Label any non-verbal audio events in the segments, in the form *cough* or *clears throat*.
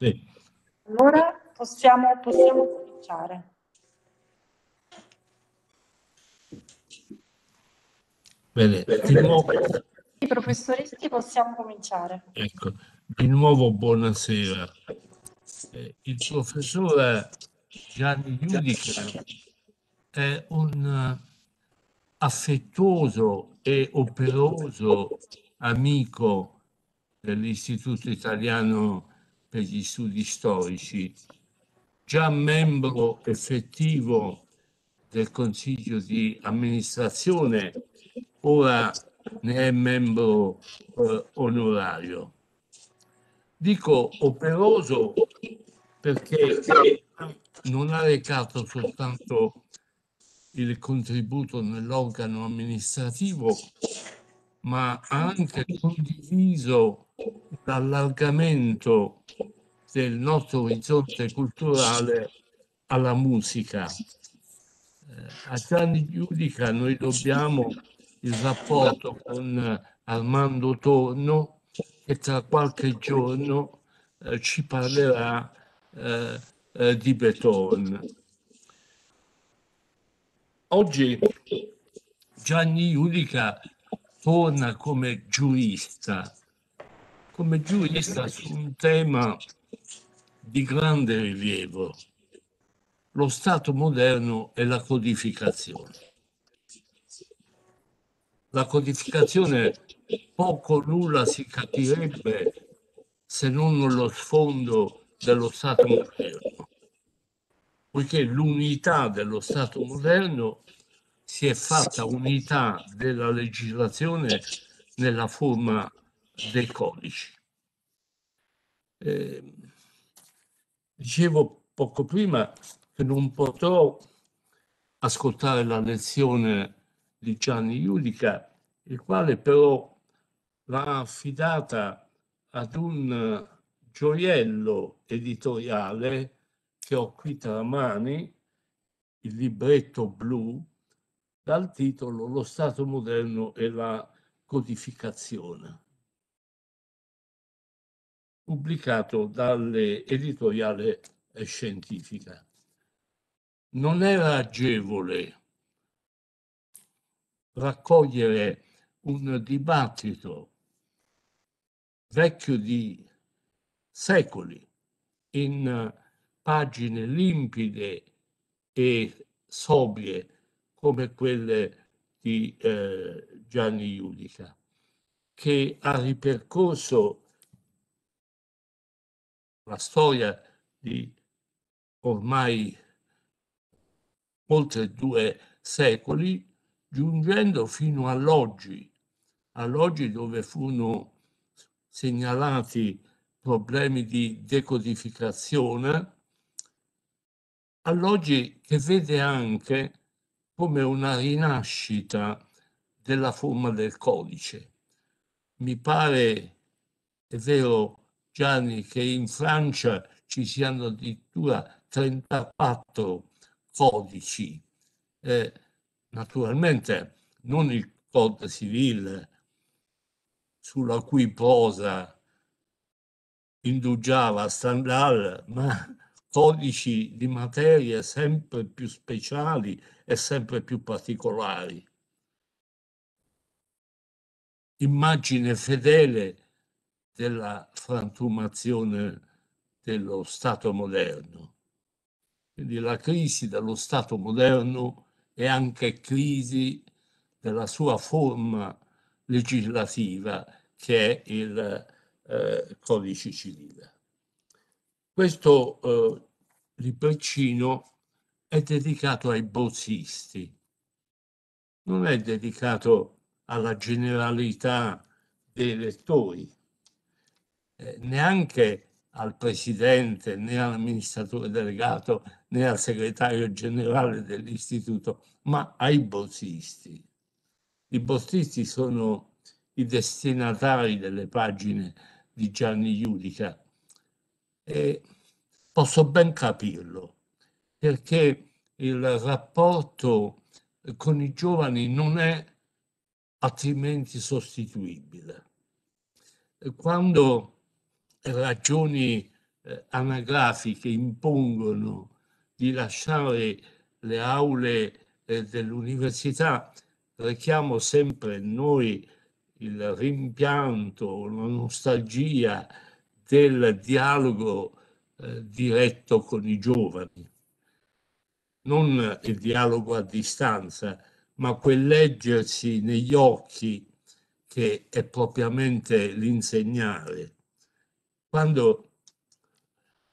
Sì. Allora possiamo, possiamo cominciare. Bene, di nuovo... I professoristi possiamo cominciare. Ecco, di nuovo buonasera. Eh, il professore Gianni Giudica è un eh, affettuoso e operoso amico dell'Istituto Italiano per gli studi storici, già membro effettivo del Consiglio di amministrazione, ora ne è membro eh, onorario. Dico operoso perché non ha recato soltanto il contributo nell'organo amministrativo, ma ha anche condiviso l'allargamento del nostro orizzonte culturale alla musica. Eh, a Gianni Giudica noi dobbiamo il rapporto con eh, Armando Torno che tra qualche giorno eh, ci parlerà eh, eh, di Beethoven. Oggi Gianni Giudica torna come giurista, come giurista su un tema di grande rilievo lo Stato moderno è la codificazione. La codificazione poco o nulla si capirebbe se non lo sfondo dello Stato moderno, poiché l'unità dello Stato moderno si è fatta unità della legislazione nella forma dei codici. Eh, dicevo poco prima che non potrò ascoltare la lezione di Gianni Iudica, il quale però l'ha affidata ad un gioiello editoriale che ho qui tra mani, il libretto blu, dal titolo Lo Stato moderno e la codificazione pubblicato dall'editoriale eh, scientifica. Non era agevole raccogliere un dibattito vecchio di secoli in pagine limpide e sobrie come quelle di eh, Gianni Iudica, che ha ripercorso la storia di ormai oltre due secoli, giungendo fino all'oggi, all'oggi dove furono segnalati problemi di decodificazione, all'oggi che vede anche come una rinascita della forma del codice. Mi pare, è vero, Gianni, che in Francia ci siano addirittura 34 codici. Eh, naturalmente non il Code civile sulla cui prosa indugiava Stendhal, ma codici di materie sempre più speciali e sempre più particolari. Immagine fedele della frantumazione dello Stato moderno. Quindi la crisi dello Stato moderno è anche crisi della sua forma legislativa che è il eh, codice civile. Questo eh, libricino è dedicato ai bozzisti, non è dedicato alla generalità dei lettori, eh, neanche al presidente, né all'amministratore delegato, né al segretario generale dell'istituto, ma ai bozzisti I bozzisti sono i destinatari delle pagine di Gianni Giudica e posso ben capirlo perché il rapporto con i giovani non è altrimenti sostituibile. Quando ragioni eh, anagrafiche impongono di lasciare le aule eh, dell'università, richiamo sempre noi il rimpianto, la nostalgia del dialogo eh, diretto con i giovani, non il dialogo a distanza, ma quel leggersi negli occhi che è propriamente l'insegnare. Quando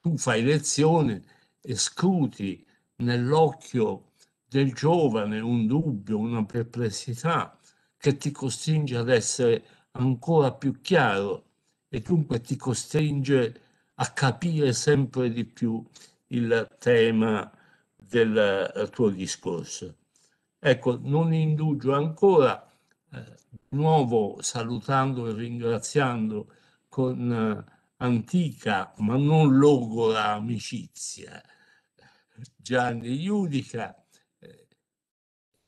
tu fai lezione e scruti nell'occhio del giovane un dubbio, una perplessità che ti costringe ad essere ancora più chiaro e dunque ti costringe a capire sempre di più il tema del eh, tuo discorso. Ecco, non indugio ancora, eh, di nuovo salutando e ringraziando con eh, antica ma non logora amicizia. Gianni Iudica, eh,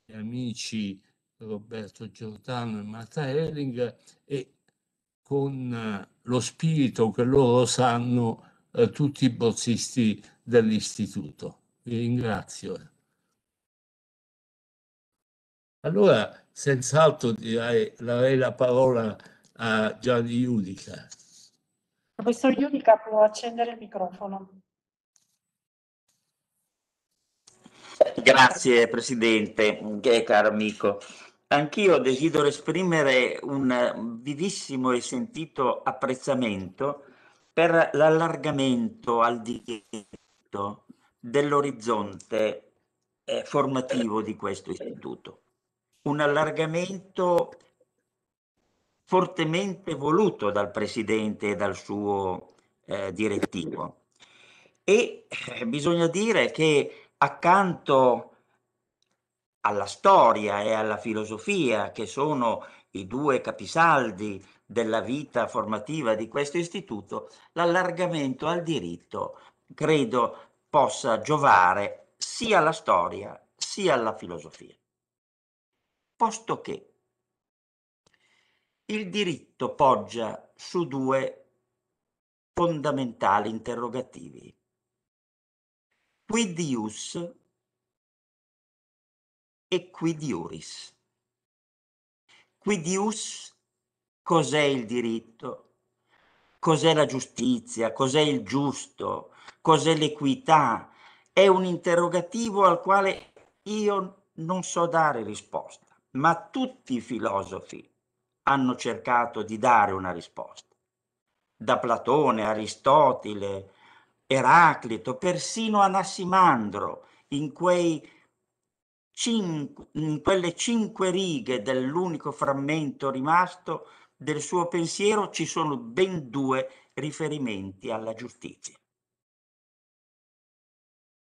gli amici Roberto Giordano e Marta Helling e con eh, lo spirito che loro sanno eh, tutti i bozzisti dell'istituto. Vi ringrazio. Allora, senz'altro direi, darei la parola a Gianni Iudica. Professor Iudica può accendere il microfono. Grazie Presidente, eh, caro amico. Anch'io desidero esprimere un vivissimo e sentito apprezzamento per l'allargamento al diritto dell'orizzonte eh, formativo di questo istituto. Un allargamento fortemente voluto dal Presidente e dal suo eh, direttivo. E eh, bisogna dire che accanto alla storia e alla filosofia, che sono i due capisaldi della vita formativa di questo istituto, l'allargamento al diritto credo possa giovare sia alla storia sia alla filosofia. Posto che il diritto poggia su due fondamentali interrogativi. Quid ius e quid iuris. Quid ius cos'è il diritto? Cos'è la giustizia? Cos'è il giusto? Cos'è l'equità? È un interrogativo al quale io non so dare risposta, ma tutti i filosofi hanno cercato di dare una risposta. Da Platone, Aristotele, Eraclito, persino Anassimandro, in, cinque, in quelle cinque righe dell'unico frammento rimasto del suo pensiero ci sono ben due riferimenti alla giustizia.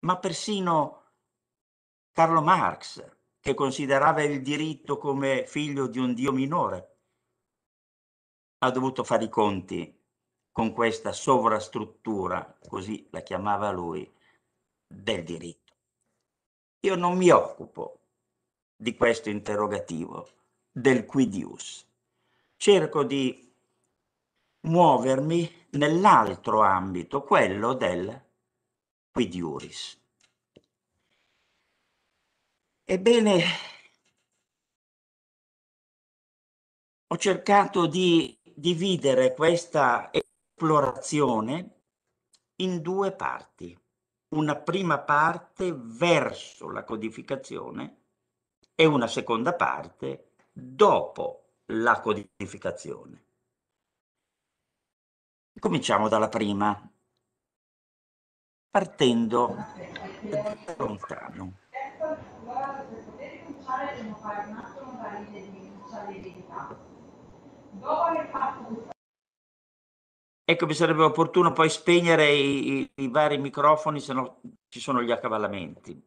Ma persino Carlo Marx, che considerava il diritto come figlio di un Dio minore, ha dovuto fare i conti con questa sovrastruttura, così la chiamava lui, del diritto. Io non mi occupo di questo interrogativo, del quidius. Cerco di muovermi nell'altro ambito, quello del quidiuris. Ebbene, ho cercato di dividere questa esplorazione in due parti. Una prima parte verso la codificazione e una seconda parte dopo la codificazione. Cominciamo dalla prima, partendo da lontano. Per continuare a democratico, non fare un attimo valide di denuncia dell'eredità Ecco, mi sarebbe opportuno poi spegnere i, i vari microfoni, se no ci sono gli accavallamenti.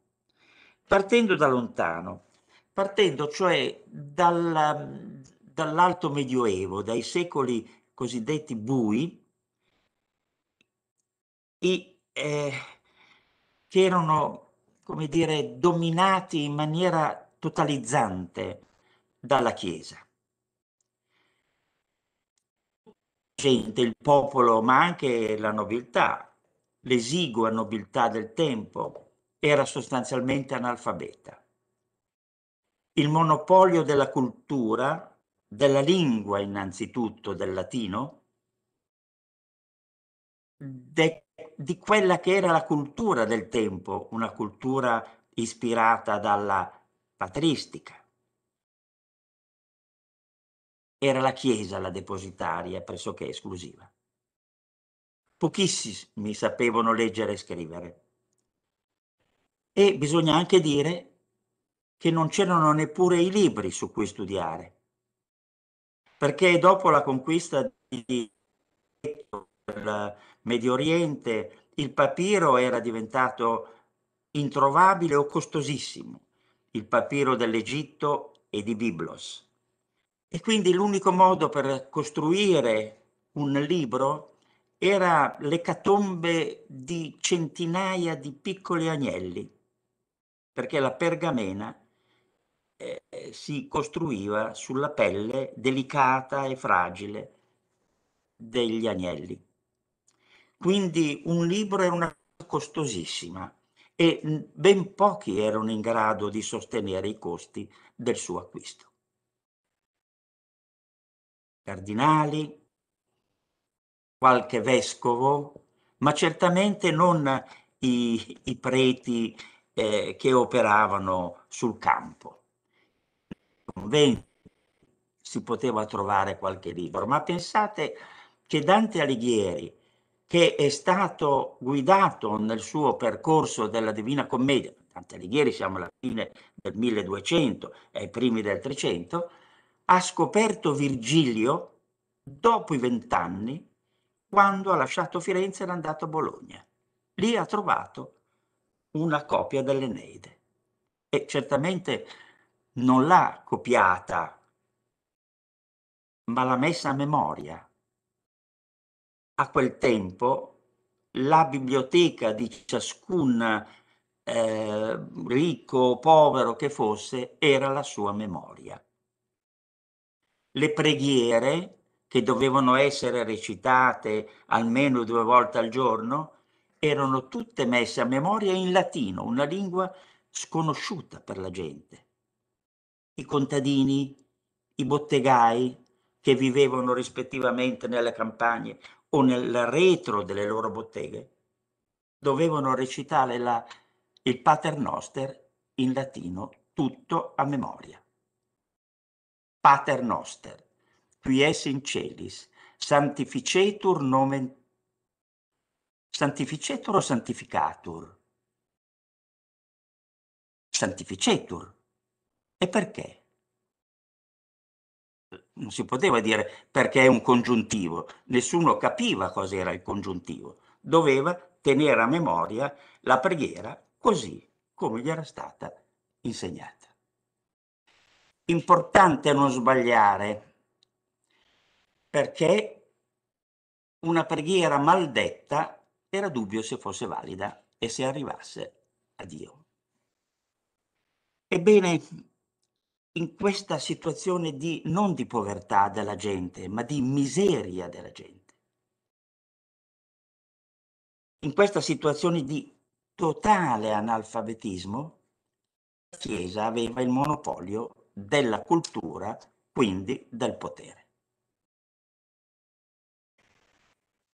Partendo da lontano, partendo cioè dal, dall'alto medioevo, dai secoli cosiddetti bui, i, eh, che erano, come dire, dominati in maniera totalizzante dalla Chiesa. gente, il popolo, ma anche la nobiltà, l'esigua nobiltà del tempo, era sostanzialmente analfabeta. Il monopolio della cultura, della lingua innanzitutto, del latino, de, di quella che era la cultura del tempo, una cultura ispirata dalla patristica, era la Chiesa la depositaria pressoché esclusiva. Pochissimi sapevano leggere e scrivere. E bisogna anche dire che non c'erano neppure i libri su cui studiare, perché dopo la conquista del Medio Oriente il papiro era diventato introvabile o costosissimo, il papiro dell'Egitto e di Biblos e quindi l'unico modo per costruire un libro era l'ecatombe di centinaia di piccoli agnelli, perché la pergamena eh, si costruiva sulla pelle delicata e fragile degli agnelli. Quindi un libro era una cosa costosissima e ben pochi erano in grado di sostenere i costi del suo acquisto cardinali, qualche vescovo, ma certamente non i, i preti eh, che operavano sul campo. si poteva trovare qualche libro, ma pensate che Dante Alighieri, che è stato guidato nel suo percorso della Divina Commedia, Dante Alighieri siamo alla fine del 1200, ai primi del 300, ha scoperto Virgilio dopo i vent'anni, quando ha lasciato Firenze ed è andato a Bologna. Lì ha trovato una copia dell'Eneide e certamente non l'ha copiata, ma l'ha messa a memoria. A quel tempo la biblioteca di ciascun eh, ricco o povero che fosse era la sua memoria le preghiere che dovevano essere recitate almeno due volte al giorno, erano tutte messe a memoria in latino, una lingua sconosciuta per la gente. I contadini, i bottegai che vivevano rispettivamente nelle campagne o nel retro delle loro botteghe, dovevano recitare la, il Pater Noster in latino tutto a memoria. Pater noster, qui es in celis, santificetur nomen Santificetur o santificatur? Santificetur. E perché? Non si poteva dire perché è un congiuntivo, nessuno capiva cos'era il congiuntivo, doveva tenere a memoria la preghiera così come gli era stata insegnata importante non sbagliare perché una preghiera maldetta era dubbio se fosse valida e se arrivasse a Dio. Ebbene, in questa situazione di, non di povertà della gente, ma di miseria della gente, in questa situazione di totale analfabetismo, la Chiesa aveva il monopolio della cultura, quindi del potere.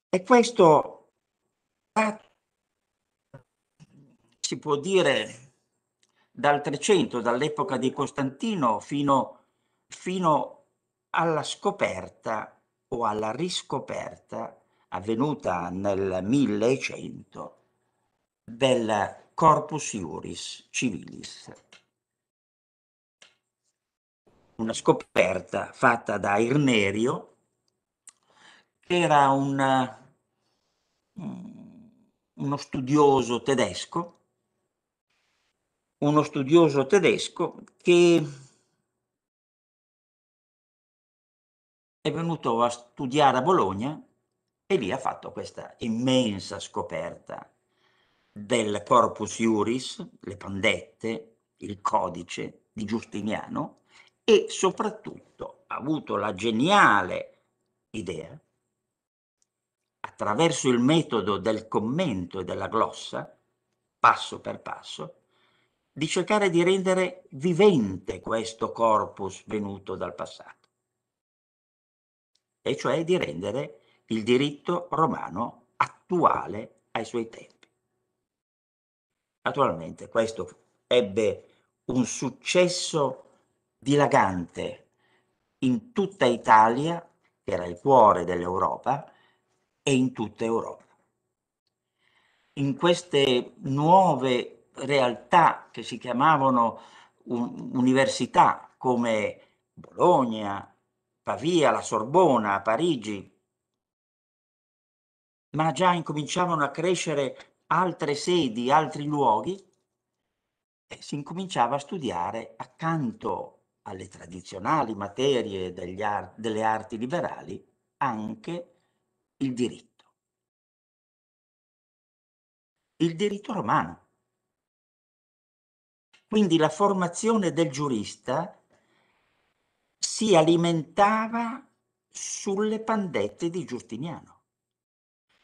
E questo si può dire dal 300, dall'epoca di Costantino fino, fino alla scoperta o alla riscoperta avvenuta nel 1100 del corpus iuris civilis una scoperta fatta da Irnerio, che era un, mm, uno studioso tedesco, uno studioso tedesco che è venuto a studiare a Bologna e lì ha fatto questa immensa scoperta del corpus iuris, le pandette, il codice di Giustiniano, e soprattutto ha avuto la geniale idea, attraverso il metodo del commento e della glossa, passo per passo, di cercare di rendere vivente questo corpus venuto dal passato, e cioè di rendere il diritto romano attuale ai suoi tempi. Naturalmente questo ebbe un successo dilagante in tutta Italia, che era il cuore dell'Europa, e in tutta Europa. In queste nuove realtà che si chiamavano università come Bologna, Pavia, la Sorbona, Parigi, ma già incominciavano a crescere altre sedi, altri luoghi, e si incominciava a studiare accanto alle tradizionali materie degli ar delle arti liberali anche il diritto. Il diritto romano. Quindi la formazione del giurista si alimentava sulle pandette di Giustiniano,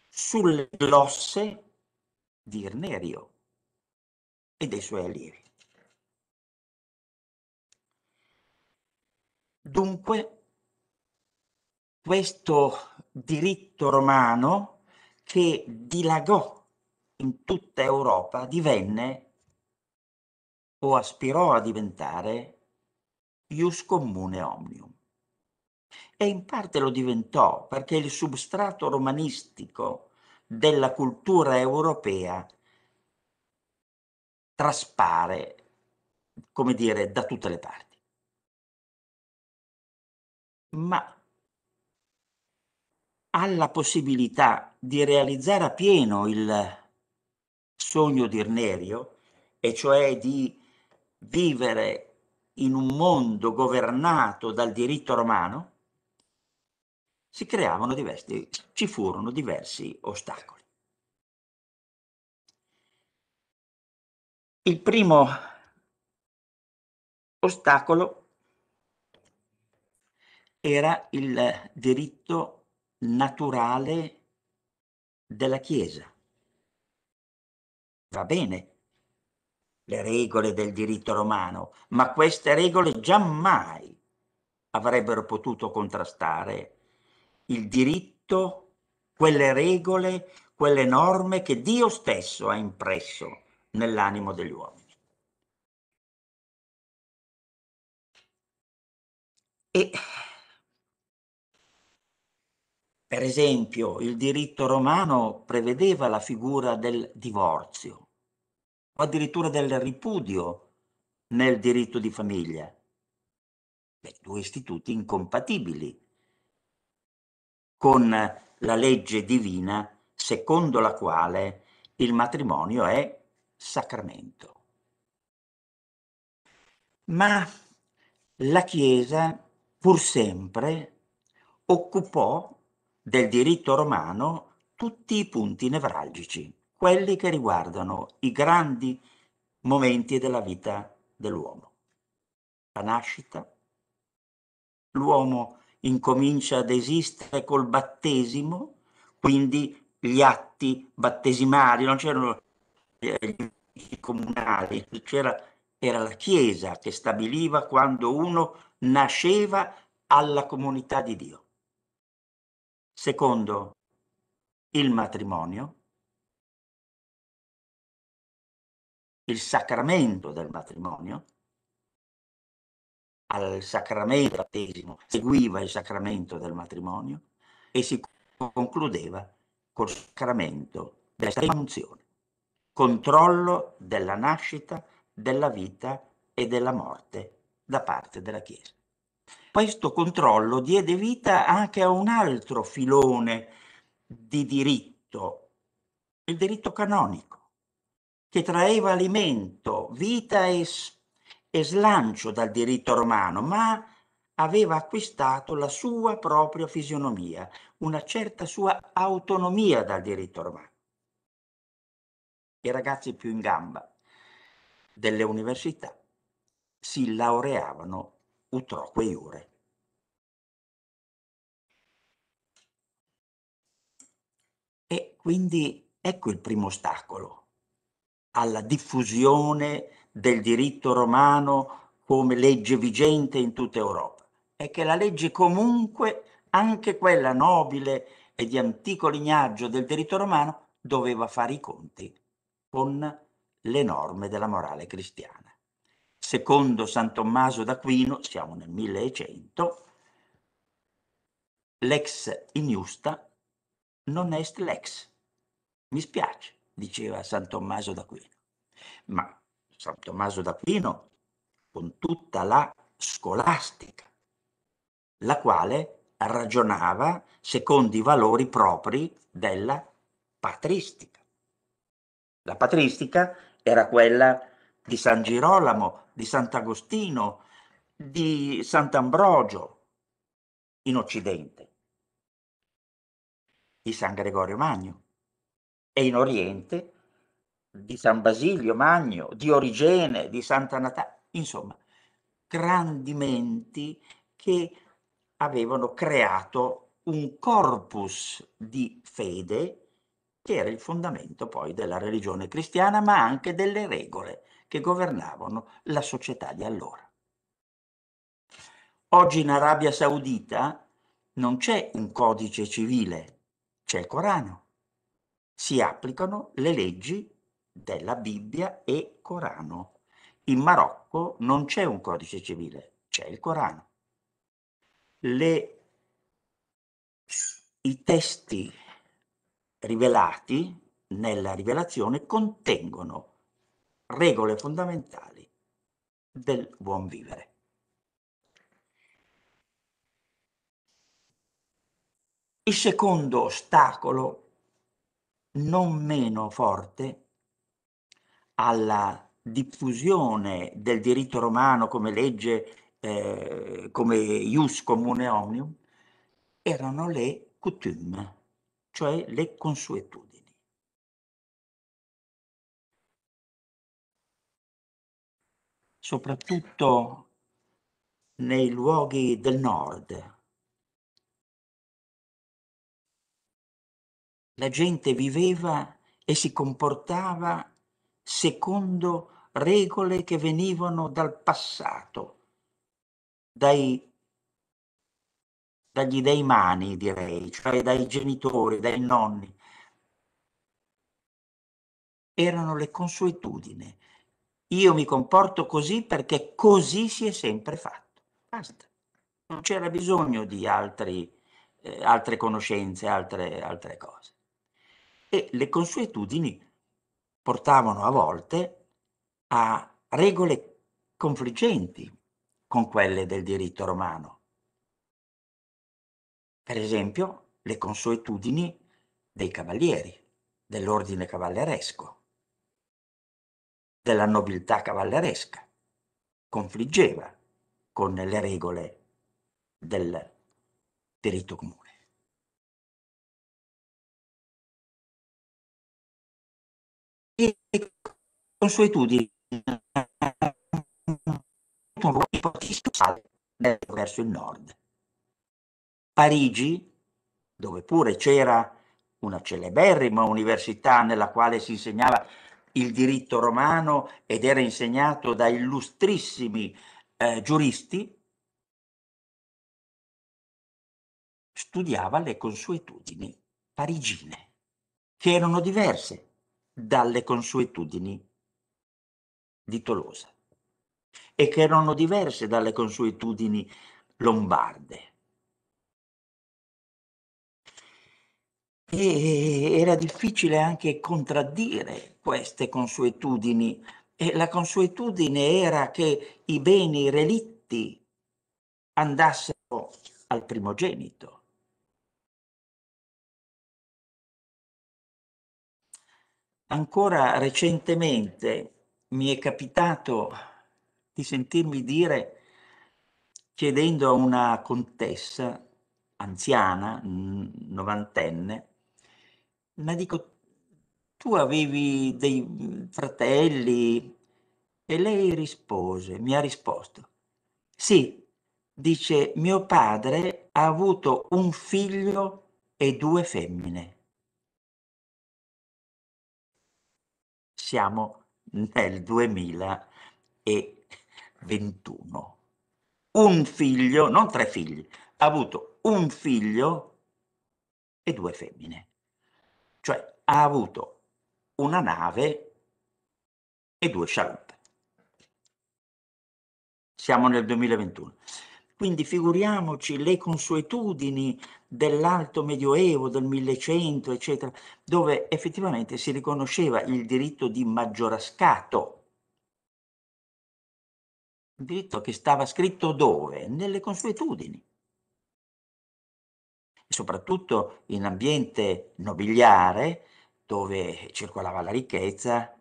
sulle glosse di Irnerio e dei suoi allievi. Dunque, questo diritto romano che dilagò in tutta Europa divenne o aspirò a diventare ius commune omnium. E in parte lo diventò perché il substrato romanistico della cultura europea traspare, come dire, da tutte le parti ma ha la possibilità di realizzare a pieno il sogno di dirnerio, e cioè di vivere in un mondo governato dal diritto romano, si creavano diversi, ci furono diversi ostacoli. Il primo ostacolo era il diritto naturale della Chiesa. Va bene, le regole del diritto romano, ma queste regole giammai avrebbero potuto contrastare il diritto, quelle regole, quelle norme che Dio stesso ha impresso nell'animo degli uomini. E per esempio, il diritto romano prevedeva la figura del divorzio o addirittura del ripudio nel diritto di famiglia. Beh, due istituti incompatibili con la legge divina secondo la quale il matrimonio è sacramento. Ma la Chiesa pur sempre occupò del diritto romano tutti i punti nevralgici, quelli che riguardano i grandi momenti della vita dell'uomo. La nascita, l'uomo incomincia ad esistere col battesimo, quindi gli atti battesimali, non c'erano gli comunali, c'era, era la Chiesa che stabiliva quando uno nasceva alla comunità di Dio secondo il matrimonio, il sacramento del matrimonio, al sacramento del battesimo seguiva il sacramento del matrimonio e si concludeva col sacramento della unzione, controllo della nascita, della vita e della morte da parte della Chiesa questo controllo diede vita anche a un altro filone di diritto, il diritto canonico, che traeva alimento, vita e, e slancio dal diritto romano, ma aveva acquistato la sua propria fisionomia, una certa sua autonomia dal diritto romano. I ragazzi più in gamba delle università si laureavano utroque iure. E quindi ecco il primo ostacolo alla diffusione del diritto romano come legge vigente in tutta Europa. È che la legge comunque, anche quella nobile e di antico lignaggio del diritto romano, doveva fare i conti con le norme della morale cristiana secondo San Tommaso d'Aquino, siamo nel 1100, l'ex iniusta non est lex. Mi spiace, diceva San Tommaso d'Aquino. Ma San Tommaso d'Aquino, con tutta la scolastica, la quale ragionava secondo i valori propri della patristica. La patristica era quella di San Girolamo, di Sant'Agostino, di Sant'Ambrogio in Occidente, di San Gregorio Magno e in Oriente di San Basilio Magno, di Origene, di Santa Natale, insomma, grandi menti che avevano creato un corpus di fede che era il fondamento poi della religione cristiana, ma anche delle regole che governavano la società di allora. Oggi in Arabia Saudita non c'è un codice civile, c'è il Corano. Si applicano le leggi della Bibbia e Corano. In Marocco non c'è un codice civile, c'è il Corano. Le, I testi rivelati nella rivelazione contengono regole fondamentali del buon vivere. Il secondo ostacolo, non meno forte, alla diffusione del diritto romano come legge, eh, come ius comune omnium, erano le cutum, cioè le consuetudini. soprattutto nei luoghi del nord. La gente viveva e si comportava secondo regole che venivano dal passato, dai, dagli dei mani direi, cioè dai genitori, dai nonni. Erano le consuetudini, io mi comporto così perché così si è sempre fatto. Basta. Non c'era bisogno di altri, eh, altre conoscenze, altre, altre cose. E le consuetudini portavano a volte a regole confliggenti con quelle del diritto romano. Per esempio, le consuetudini dei cavalieri, dell'ordine cavalleresco della nobiltà cavalleresca, confliggeva con le regole del diritto comune. E consuetudini un ruolo importante verso il nord. Parigi, dove pure c'era una celeberrima università nella quale si insegnava il diritto romano ed era insegnato da illustrissimi eh, giuristi, studiava le consuetudini parigine, che erano diverse dalle consuetudini di Tolosa e che erano diverse dalle consuetudini lombarde. e era difficile anche contraddire queste consuetudini. E la consuetudine era che i beni relitti andassero al primogenito. Ancora recentemente mi è capitato di sentirmi dire, chiedendo a una contessa anziana, novantenne, ma dico, tu avevi dei fratelli? E lei rispose, mi ha risposto, sì, dice, mio padre ha avuto un figlio e due femmine. Siamo nel 2021. Un figlio, non tre figli, ha avuto un figlio e due femmine. Cioè ha avuto una nave e due scialuppe. Siamo nel 2021. Quindi figuriamoci le consuetudini dell'alto medioevo, del 1100, eccetera, dove effettivamente si riconosceva il diritto di maggiorascato. Il diritto che stava scritto dove? Nelle consuetudini soprattutto in ambiente nobiliare dove circolava la ricchezza,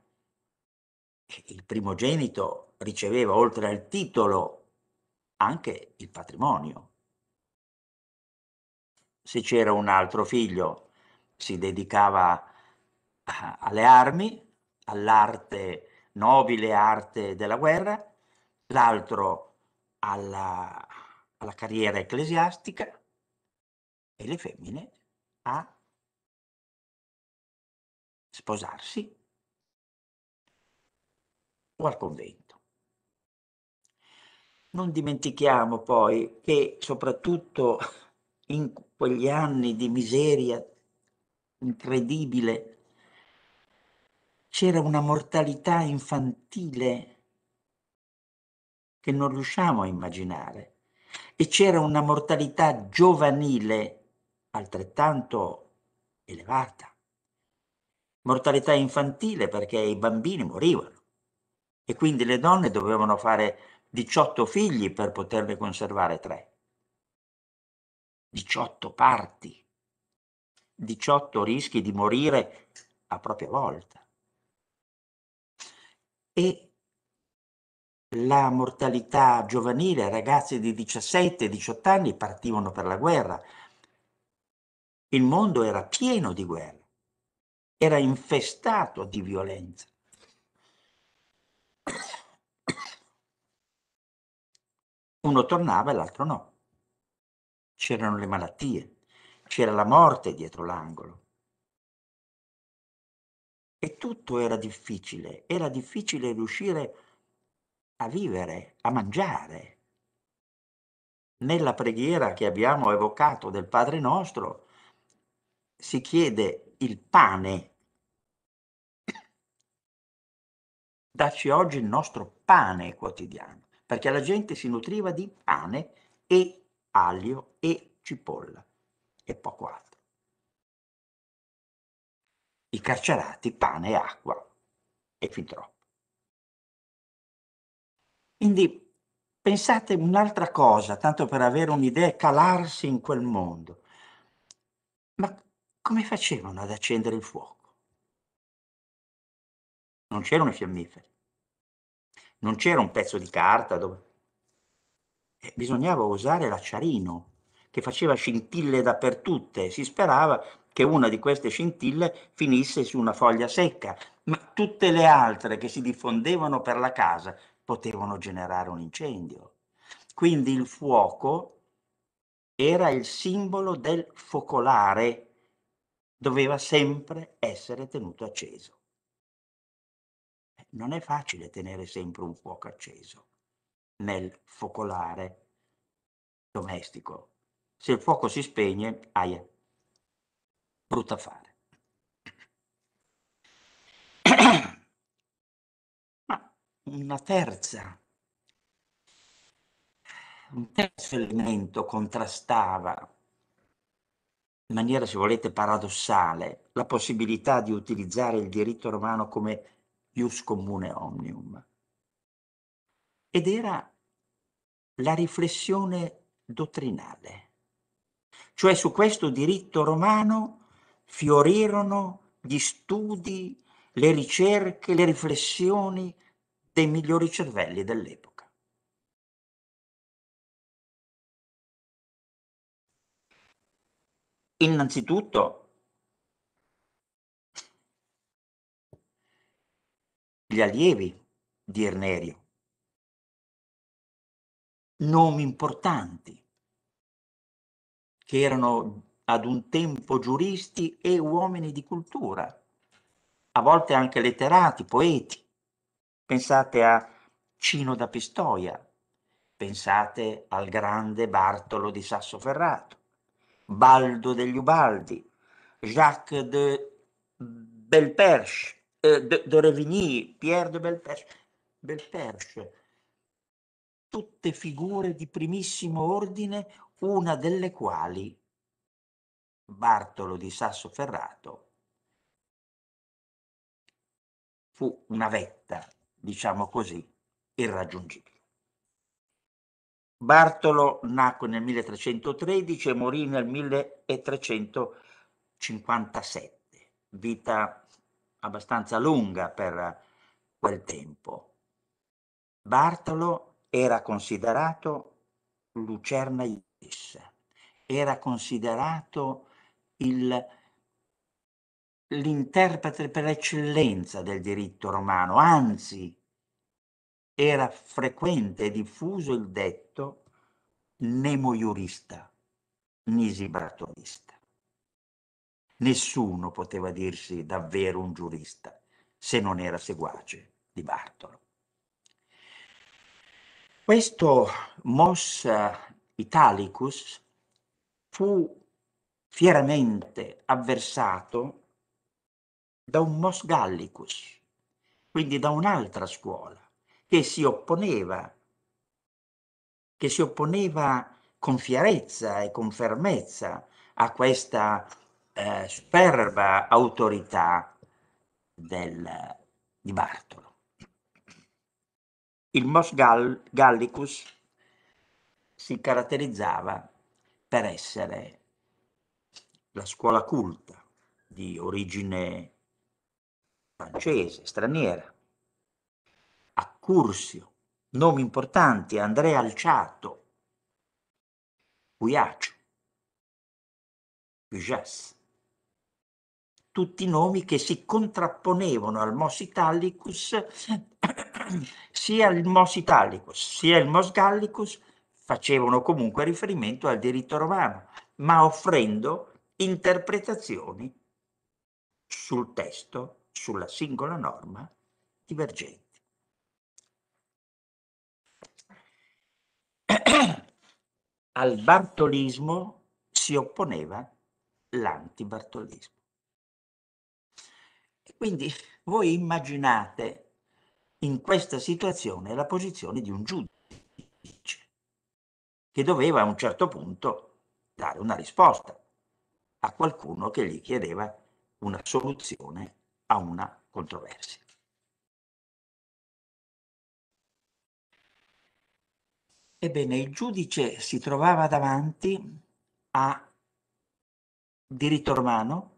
il primogenito riceveva oltre al titolo anche il patrimonio. Se c'era un altro figlio si dedicava alle armi, all'arte nobile arte della guerra, l'altro alla, alla carriera ecclesiastica, e le femmine a sposarsi o al convento. Non dimentichiamo poi che soprattutto in quegli anni di miseria incredibile c'era una mortalità infantile che non riusciamo a immaginare e c'era una mortalità giovanile altrettanto elevata. Mortalità infantile perché i bambini morivano e quindi le donne dovevano fare 18 figli per poterne conservare 3. 18 parti, 18 rischi di morire a propria volta. E la mortalità giovanile, ragazzi di 17-18 anni partivano per la guerra, il mondo era pieno di guerra, era infestato di violenza. Uno tornava e l'altro no. C'erano le malattie, c'era la morte dietro l'angolo. E tutto era difficile, era difficile riuscire a vivere, a mangiare. Nella preghiera che abbiamo evocato del Padre nostro, si chiede il pane. Dacci oggi il nostro pane quotidiano, perché la gente si nutriva di pane e aglio e cipolla e poco altro. I carcerati pane e acqua e fin troppo. Quindi pensate un'altra cosa, tanto per avere un'idea, calarsi in quel mondo. Ma come facevano ad accendere il fuoco? Non c'erano i fiammiferi, non c'era un pezzo di carta dove... Eh, bisognava usare l'acciarino che faceva scintille dappertutto si sperava che una di queste scintille finisse su una foglia secca, ma tutte le altre che si diffondevano per la casa potevano generare un incendio. Quindi il fuoco era il simbolo del focolare doveva sempre essere tenuto acceso. Eh, non è facile tenere sempre un fuoco acceso nel focolare domestico. Se il fuoco si spegne, aia, brutta fare. *clears throat* Ma una terza, un terzo elemento contrastava in maniera, se volete, paradossale la possibilità di utilizzare il diritto romano come ius comune omnium. Ed era la riflessione dottrinale. Cioè su questo diritto romano fiorirono gli studi, le ricerche, le riflessioni dei migliori cervelli dell'epoca. Innanzitutto, gli allievi di Ernerio, nomi importanti, che erano ad un tempo giuristi e uomini di cultura, a volte anche letterati, poeti. Pensate a Cino da Pistoia, pensate al grande Bartolo di Sassoferrato. Baldo degli Ubaldi, Jacques de Belperche, eh, de, Revigny, Pierre de Belperche, Belperche, tutte figure di primissimo ordine, una delle quali Bartolo di Sassoferrato fu una vetta, diciamo così, irraggiungibile. Bartolo nacque nel 1313 e morì nel 1357, vita abbastanza lunga per quel tempo. Bartolo era considerato Lucerna Ius, era considerato il, l'interprete per eccellenza del diritto romano, anzi era frequente e diffuso il detto nemo iurista, nisi bratorista. Nessuno poteva dirsi davvero un giurista se non era seguace di Bartolo. Questo Mos Italicus fu fieramente avversato da un Mos Gallicus, quindi da un'altra scuola, che si opponeva, che si opponeva con fierezza e con fermezza a questa eh, superba autorità del, di Bartolo. Il Mos Gall Gallicus si caratterizzava per essere la scuola culta di origine francese, straniera, Accursio, nomi importanti, Andrea Alciato, Cuiacio, Gujas. Tutti nomi che si contrapponevano al Mos Italicus, *coughs* sia il Mos Italicus sia il Mos Gallicus facevano comunque riferimento al diritto romano, ma offrendo interpretazioni sul testo, sulla singola norma divergenti. al bartolismo si opponeva l'antibartolismo. quindi voi immaginate in questa situazione la posizione di un giudice che doveva a un certo punto dare una risposta a qualcuno che gli chiedeva una soluzione a una controversia. Ebbene, il giudice si trovava davanti a diritto romano,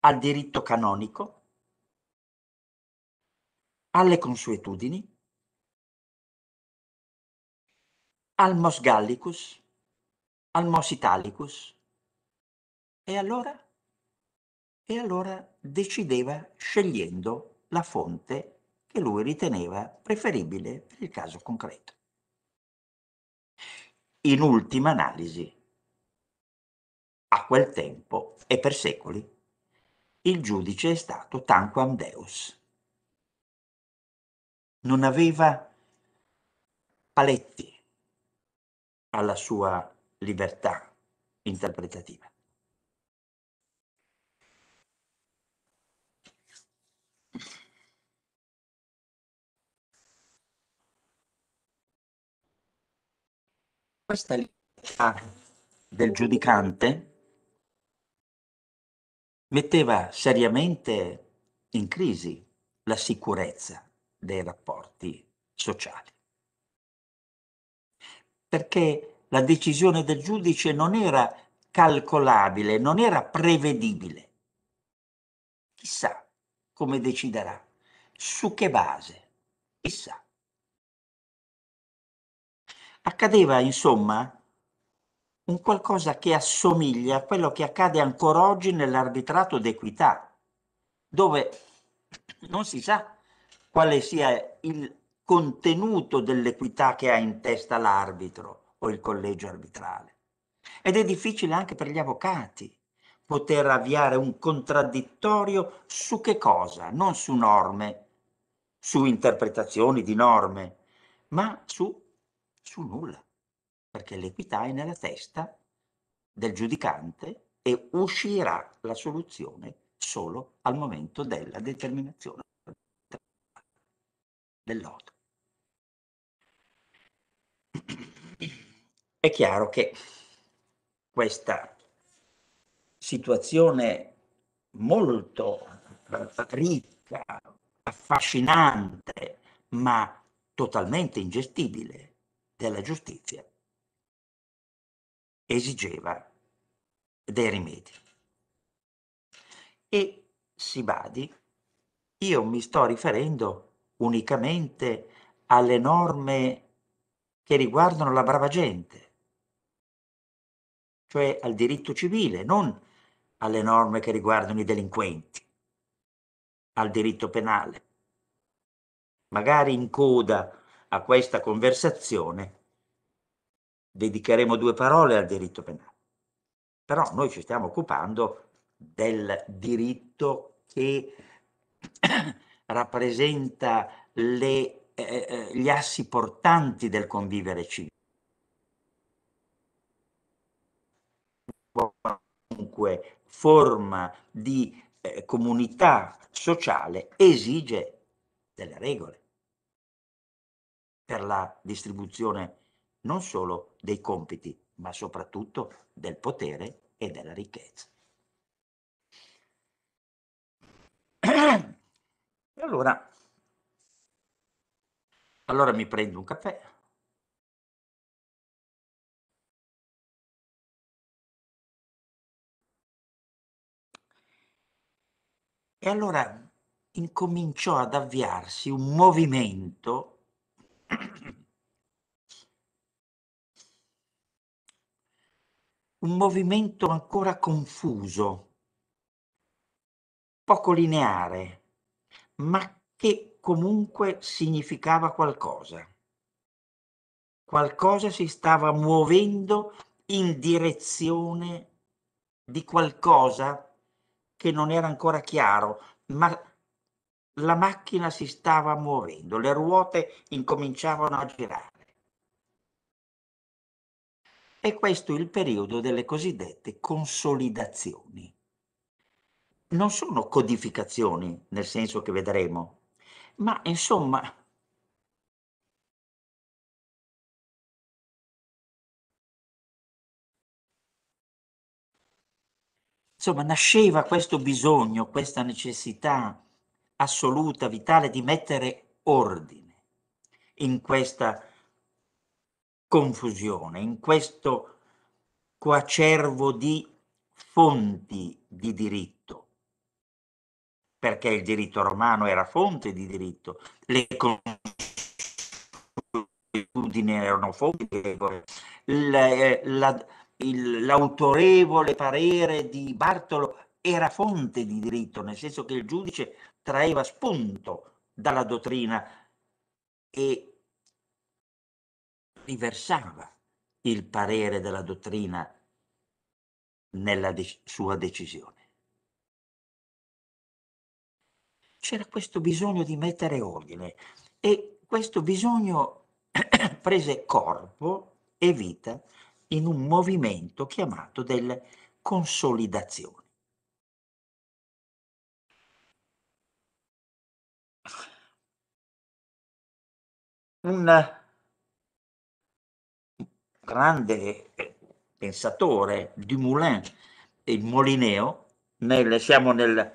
al diritto canonico, alle consuetudini, al mos gallicus, al mos italicus. E allora? E allora decideva scegliendo la fonte che lui riteneva preferibile per il caso concreto. In ultima analisi, a quel tempo e per secoli, il giudice è stato Tanquam Deus. Non aveva paletti alla sua libertà interpretativa. questa libertà del giudicante metteva seriamente in crisi la sicurezza dei rapporti sociali. Perché la decisione del giudice non era calcolabile, non era prevedibile. Chissà come deciderà, su che base, chissà. Accadeva insomma un qualcosa che assomiglia a quello che accade ancora oggi nell'arbitrato d'equità, dove non si sa quale sia il contenuto dell'equità che ha in testa l'arbitro o il collegio arbitrale. Ed è difficile anche per gli avvocati poter avviare un contraddittorio su che cosa, non su norme, su interpretazioni di norme, ma su su nulla, perché l'equità è nella testa del giudicante e uscirà la soluzione solo al momento della determinazione dell'odio. È chiaro che questa situazione molto eh, ricca, affascinante, ma totalmente ingestibile della giustizia esigeva dei rimedi. E si badi, io mi sto riferendo unicamente alle norme che riguardano la brava gente, cioè al diritto civile, non alle norme che riguardano i delinquenti, al diritto penale. Magari in coda a questa conversazione dedicheremo due parole al diritto penale. Però noi ci stiamo occupando del diritto che *coughs* rappresenta le, eh, eh, gli assi portanti del convivere civile. Qualunque forma di eh, comunità sociale esige delle regole per la distribuzione non solo dei compiti, ma soprattutto del potere e della ricchezza. E allora, allora mi prendo un caffè. E allora incominciò ad avviarsi un movimento un movimento ancora confuso, poco lineare, ma che comunque significava qualcosa. Qualcosa si stava muovendo in direzione di qualcosa che non era ancora chiaro, ma la macchina si stava muovendo, le ruote incominciavano a girare. E questo è il periodo delle cosiddette consolidazioni. Non sono codificazioni, nel senso che vedremo, ma insomma Insomma, nasceva questo bisogno, questa necessità assoluta, vitale di mettere ordine in questa confusione, in questo coacervo di fonti di diritto, perché il diritto romano era fonte di diritto, le consuetudini erano fonte di diritto, eh, l'autorevole parere di Bartolo era fonte di diritto, nel senso che il giudice traeva spunto dalla dottrina e riversava il parere della dottrina nella de sua decisione. C'era questo bisogno di mettere ordine e questo bisogno *clears throat* prese corpo e vita in un movimento chiamato della consolidazione. Un grande eh, pensatore di Moulin, il Molineo, nel, siamo nel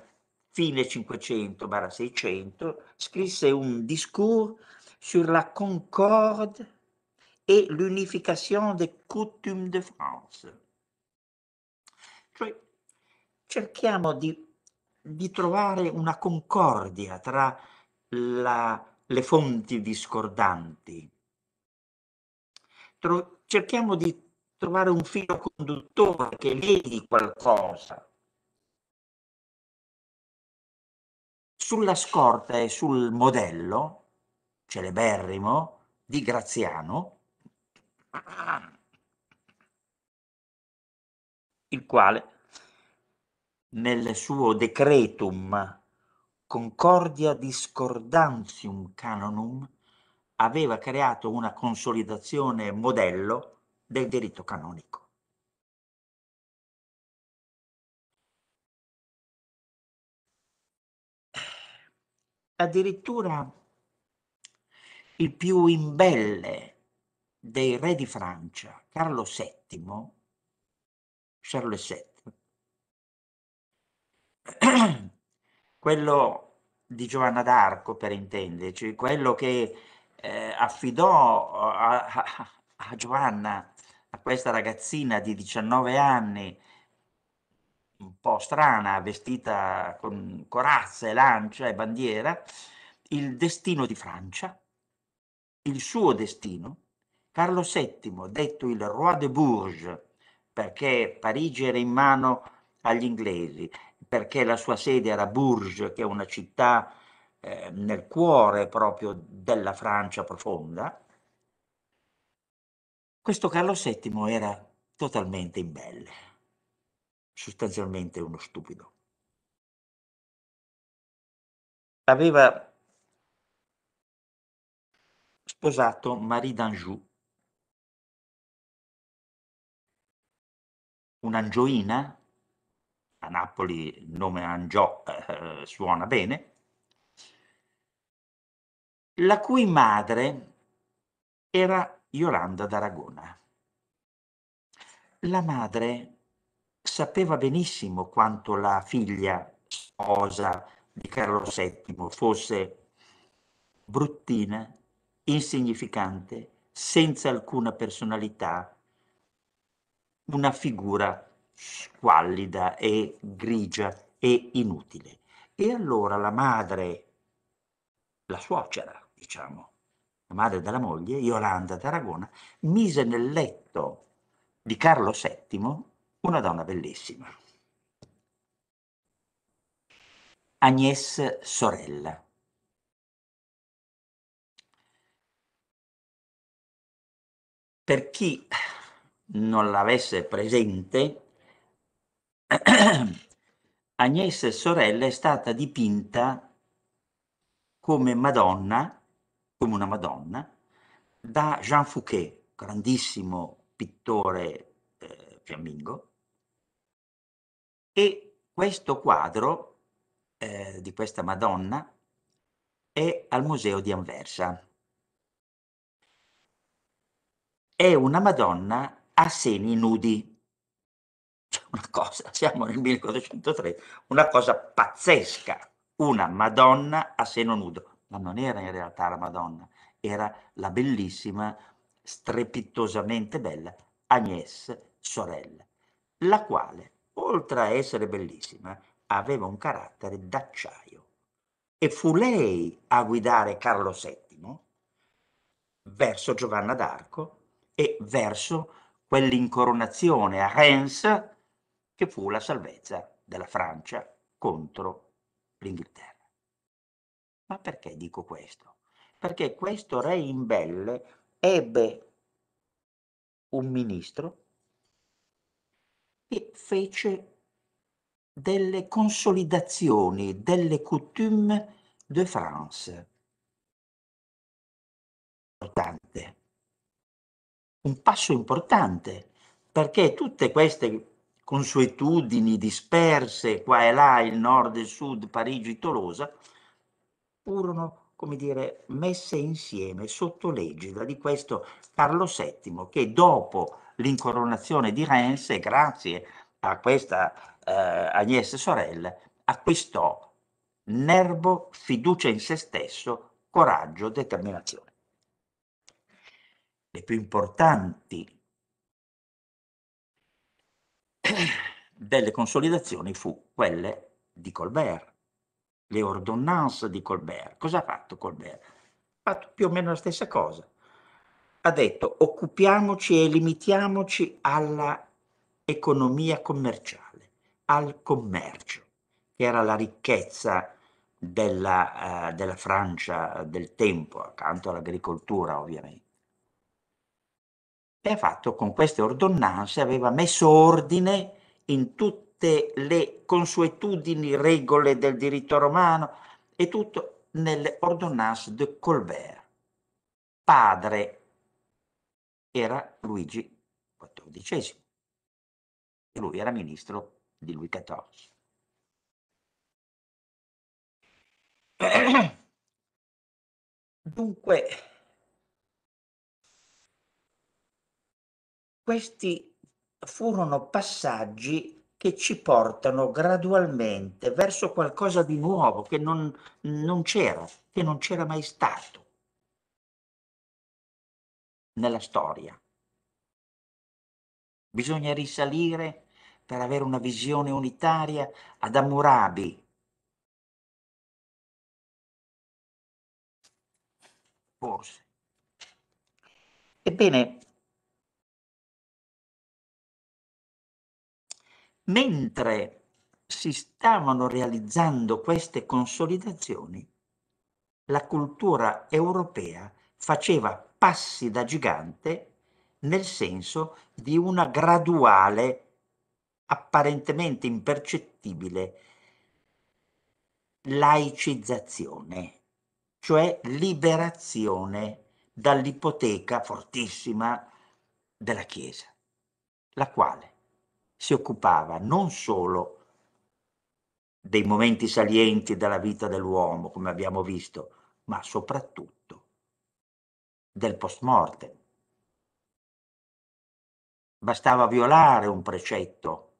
fine 500-600, scrisse un discours sur la concorde et l'unification des coutumes de France. Cioè, cerchiamo di, di trovare una concordia tra la, le fonti discordanti. Tro, cerchiamo di trovare un filo conduttore che vedi qualcosa. Sulla scorta e sul modello celeberrimo di Graziano, il quale nel suo decretum Concordia Discordantium Canonum aveva creato una consolidazione modello del diritto canonico. Addirittura il più imbelle dei re di Francia, Carlo VII, Charles VII, *clears throat* quello di Giovanna d'Arco per intenderci, quello che eh, affidò eh, a, a, a, Giovanna, a questa ragazzina di 19 anni, un po' strana, vestita con corazze, lancia e bandiera, il destino di Francia, il suo destino. Carlo VII, detto il Roi de Bourges, perché Parigi era in mano agli inglesi, perché la sua sede era Bourges, che è una città Ehm, nel cuore proprio della Francia profonda, questo Carlo VII era totalmente imbelle, sostanzialmente uno stupido. Aveva sposato Marie d'Anjou, un'angioina, a Napoli il nome Angiò eh, suona bene, la cui madre era Yolanda d'Aragona. La madre sapeva benissimo quanto la figlia sposa di Carlo VII fosse bruttina, insignificante, senza alcuna personalità, una figura squallida e grigia e inutile. E allora la madre, la suocera, diciamo, la madre della moglie, Iolanda d'Aragona, mise nel letto di Carlo VII una donna bellissima, Agnès Sorella. Per chi non l'avesse presente, *clears throat* Agnès Sorella è stata dipinta come Madonna come una Madonna, da Jean Fouquet, grandissimo pittore eh, fiammingo, e questo quadro eh, di questa Madonna è al Museo di Anversa. È una Madonna a seni nudi. Cioè una cosa, siamo nel 1403, una cosa pazzesca, una Madonna a seno nudo ma non era in realtà la Madonna, era la bellissima, strepitosamente bella Agnès sorella, la quale, oltre a essere bellissima, aveva un carattere d'acciaio. E fu lei a guidare Carlo VII verso Giovanna d'Arco e verso quell'incoronazione a Reims che fu la salvezza della Francia contro l'Inghilterra. Ma perché dico questo? Perché questo re in Belle ebbe un ministro e fece delle consolidazioni delle coutumes de France. Importante. Un passo importante perché tutte queste consuetudini disperse qua e là, il nord e il sud, Parigi, Tolosa, furono come dire, messe insieme sotto l'egida di questo Carlo VII che dopo l'incoronazione di Rennes, grazie a questa eh, Agnese Sorella, acquistò nervo, fiducia in se stesso, coraggio, determinazione. Le più importanti delle consolidazioni fu quelle di Colbert, le ordonnance di Colbert. Cosa ha fatto Colbert? Ha fatto più o meno la stessa cosa. Ha detto occupiamoci e limitiamoci all'economia commerciale, al commercio, che era la ricchezza della, eh, della Francia del tempo, accanto all'agricoltura ovviamente. E ha fatto con queste ordonnanze, aveva messo ordine in tutti tutte le consuetudini, regole del diritto romano e tutto nell'ordonnance de Colbert. Padre era Luigi XIV e lui era ministro di Luigi XIV. *clears throat* Dunque, questi furono passaggi che ci portano gradualmente verso qualcosa di nuovo che non, non c'era, che non c'era mai stato nella storia. Bisogna risalire per avere una visione unitaria ad Amurabi. forse. Ebbene, Mentre si stavano realizzando queste consolidazioni, la cultura europea faceva passi da gigante nel senso di una graduale, apparentemente impercettibile, laicizzazione, cioè liberazione dall'ipoteca fortissima della Chiesa, la quale si occupava non solo dei momenti salienti della vita dell'uomo, come abbiamo visto, ma soprattutto del post morte Bastava violare un precetto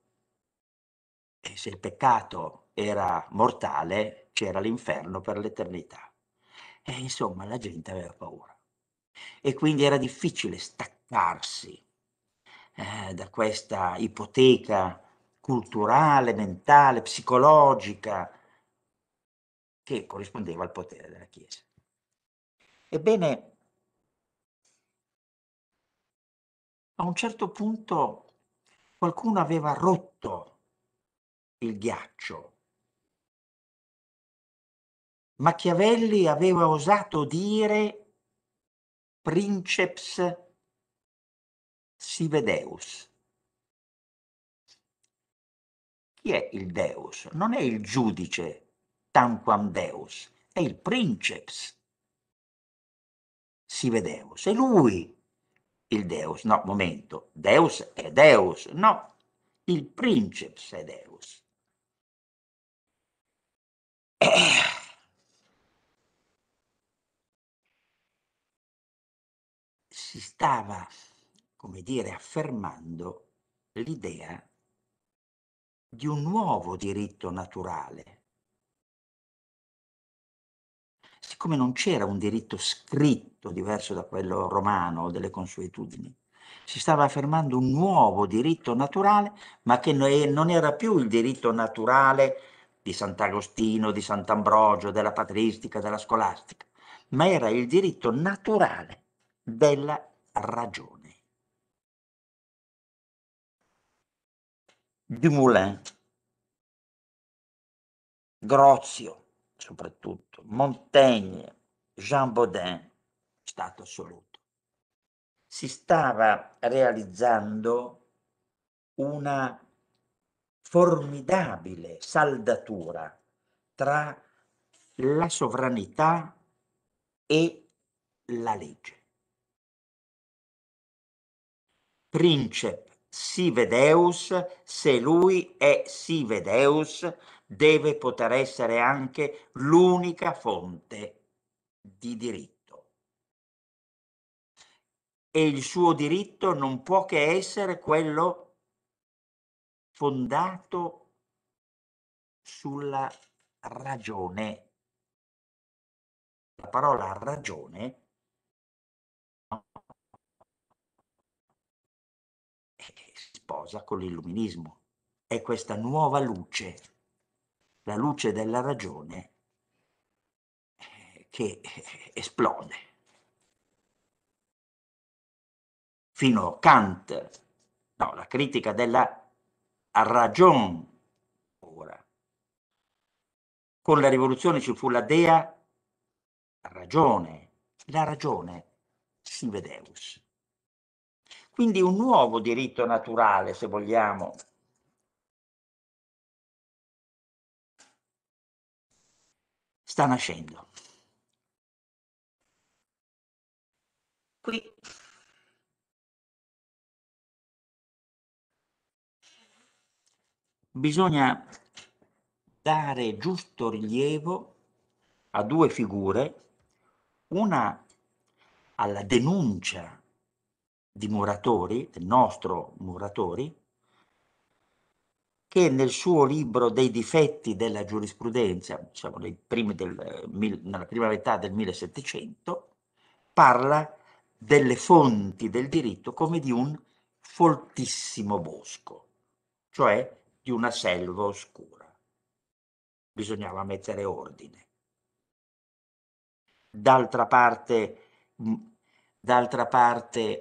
e se il peccato era mortale c'era l'inferno per l'eternità. E insomma la gente aveva paura. E quindi era difficile staccarsi eh, da questa ipoteca culturale, mentale, psicologica che corrispondeva al potere della Chiesa. Ebbene, a un certo punto qualcuno aveva rotto il ghiaccio. Machiavelli aveva osato dire princeps si vedeus. Chi è il deus? Non è il giudice, tanquam deus, è il princeps, Si vedeus, È lui il deus. No, momento, deus è deus. No, il princeps è deus. Eh. Si stava come dire, affermando l'idea di un nuovo diritto naturale. Siccome non c'era un diritto scritto diverso da quello romano o delle consuetudini, si stava affermando un nuovo diritto naturale, ma che non era più il diritto naturale di Sant'Agostino, di Sant'Ambrogio, della patristica, della scolastica, ma era il diritto naturale della ragione. Dumoulin, Grozio soprattutto, Montaigne, Jean Baudin, stato assoluto. Si stava realizzando una formidabile saldatura tra la sovranità e la legge. Principe Sive Deus, se lui è Sive Deus, deve poter essere anche l'unica fonte di diritto. E il suo diritto non può che essere quello fondato sulla ragione. La parola ragione sposa con l'illuminismo. È questa nuova luce, la luce della ragione, eh, che *laughs* esplode. Fino a Kant, no, la critica della ragione ora. Con la rivoluzione ci fu la dea ragione, la ragione, si vedeus. Quindi un nuovo diritto naturale, se vogliamo, sta nascendo. Qui bisogna dare giusto rilievo a due figure, una alla denuncia di Muratori, del nostro Muratori, che nel suo libro dei difetti della giurisprudenza, diciamo del, eh, nella prima metà del 1700, parla delle fonti del diritto come di un foltissimo bosco, cioè di una selva oscura. Bisognava mettere ordine. D'altra parte, d'altra parte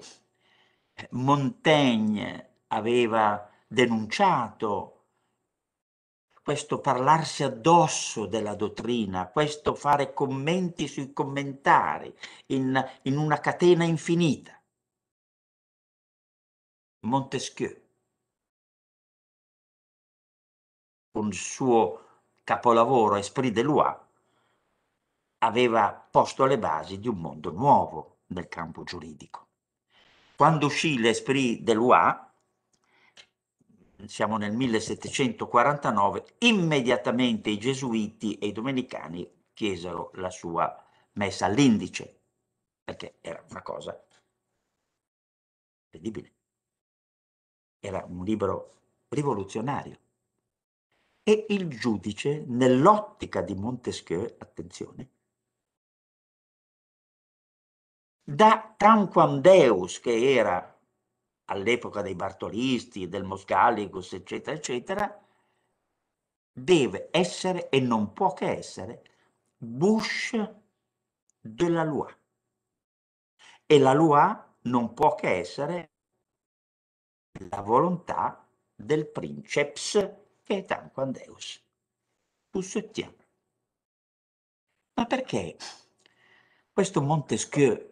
Montaigne aveva denunciato questo parlarsi addosso della dottrina, questo fare commenti sui commentari in, in una catena infinita. Montesquieu, con il suo capolavoro Esprit de Lois, aveva posto le basi di un mondo nuovo nel campo giuridico. Quando uscì l'Esprit de Loire, siamo nel 1749, immediatamente i gesuiti e i domenicani chiesero la sua messa all'indice, perché era una cosa incredibile. Era un libro rivoluzionario. E il giudice, nell'ottica di Montesquieu, attenzione, da Deus, che era all'epoca dei Bartolisti, del Mosgallicus, eccetera, eccetera, deve essere e non può che essere Bush della Lua. E la Lua non può che essere la volontà del princeps che è Tanquandeus. Pussettiamo. Ma perché questo Montesquieu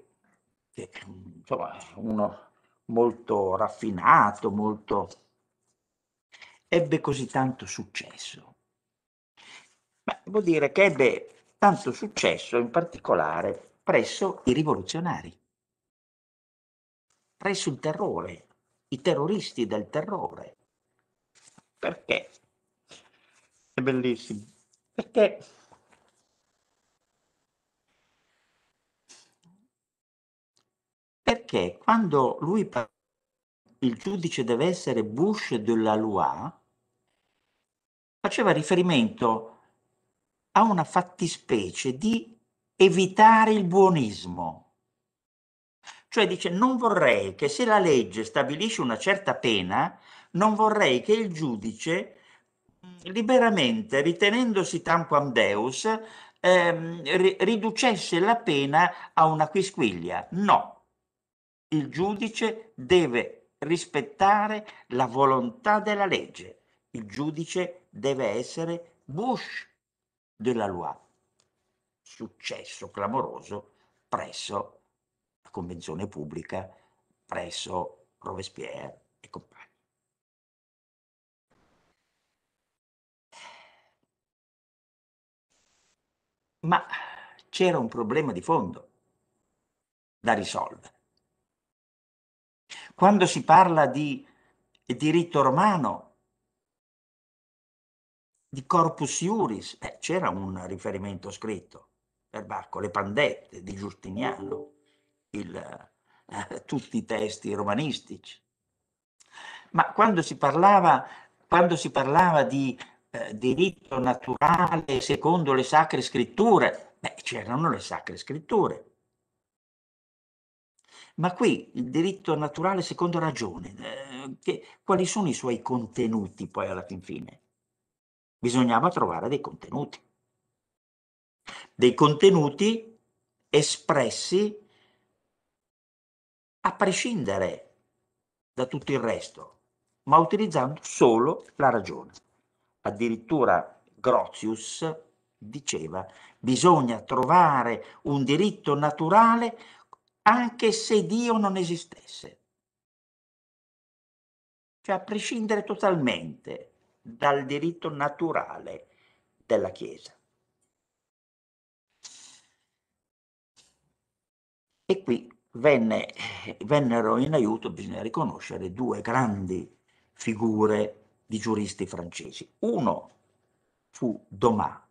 insomma, uno molto raffinato, molto... ebbe così tanto successo. Ma vuol dire che ebbe tanto successo in particolare presso i rivoluzionari, presso il terrore, i terroristi del terrore. Perché? È bellissimo. Perché Perché quando lui parla, il giudice deve essere Bush la Loi, faceva riferimento a una fattispecie di evitare il buonismo. Cioè dice non vorrei che se la legge stabilisce una certa pena, non vorrei che il giudice liberamente, ritenendosi tanquam deus, ehm, riducesse la pena a una quisquiglia. No, il giudice deve rispettare la volontà della legge. Il giudice deve essere Bush della Loi. Successo clamoroso presso la convenzione pubblica, presso Robespierre e compagni. Ma c'era un problema di fondo da risolvere quando si parla di diritto romano, di corpus iuris, eh, c'era un riferimento scritto per Bacco, le pandette di Giustiniano, il, eh, tutti i testi romanistici. Ma quando si parlava, quando si parlava di eh, diritto naturale secondo le sacre scritture, beh, c'erano le sacre scritture. Ma qui il diritto naturale secondo ragione, eh, che, quali sono i suoi contenuti poi alla fin fine? Bisognava trovare dei contenuti, dei contenuti espressi a prescindere da tutto il resto, ma utilizzando solo la ragione. Addirittura Grotius diceva bisogna trovare un diritto naturale anche se Dio non esistesse. Cioè a prescindere totalmente dal diritto naturale della Chiesa. E qui venne, vennero in aiuto, bisogna riconoscere, due grandi figure di giuristi francesi. Uno fu Domà,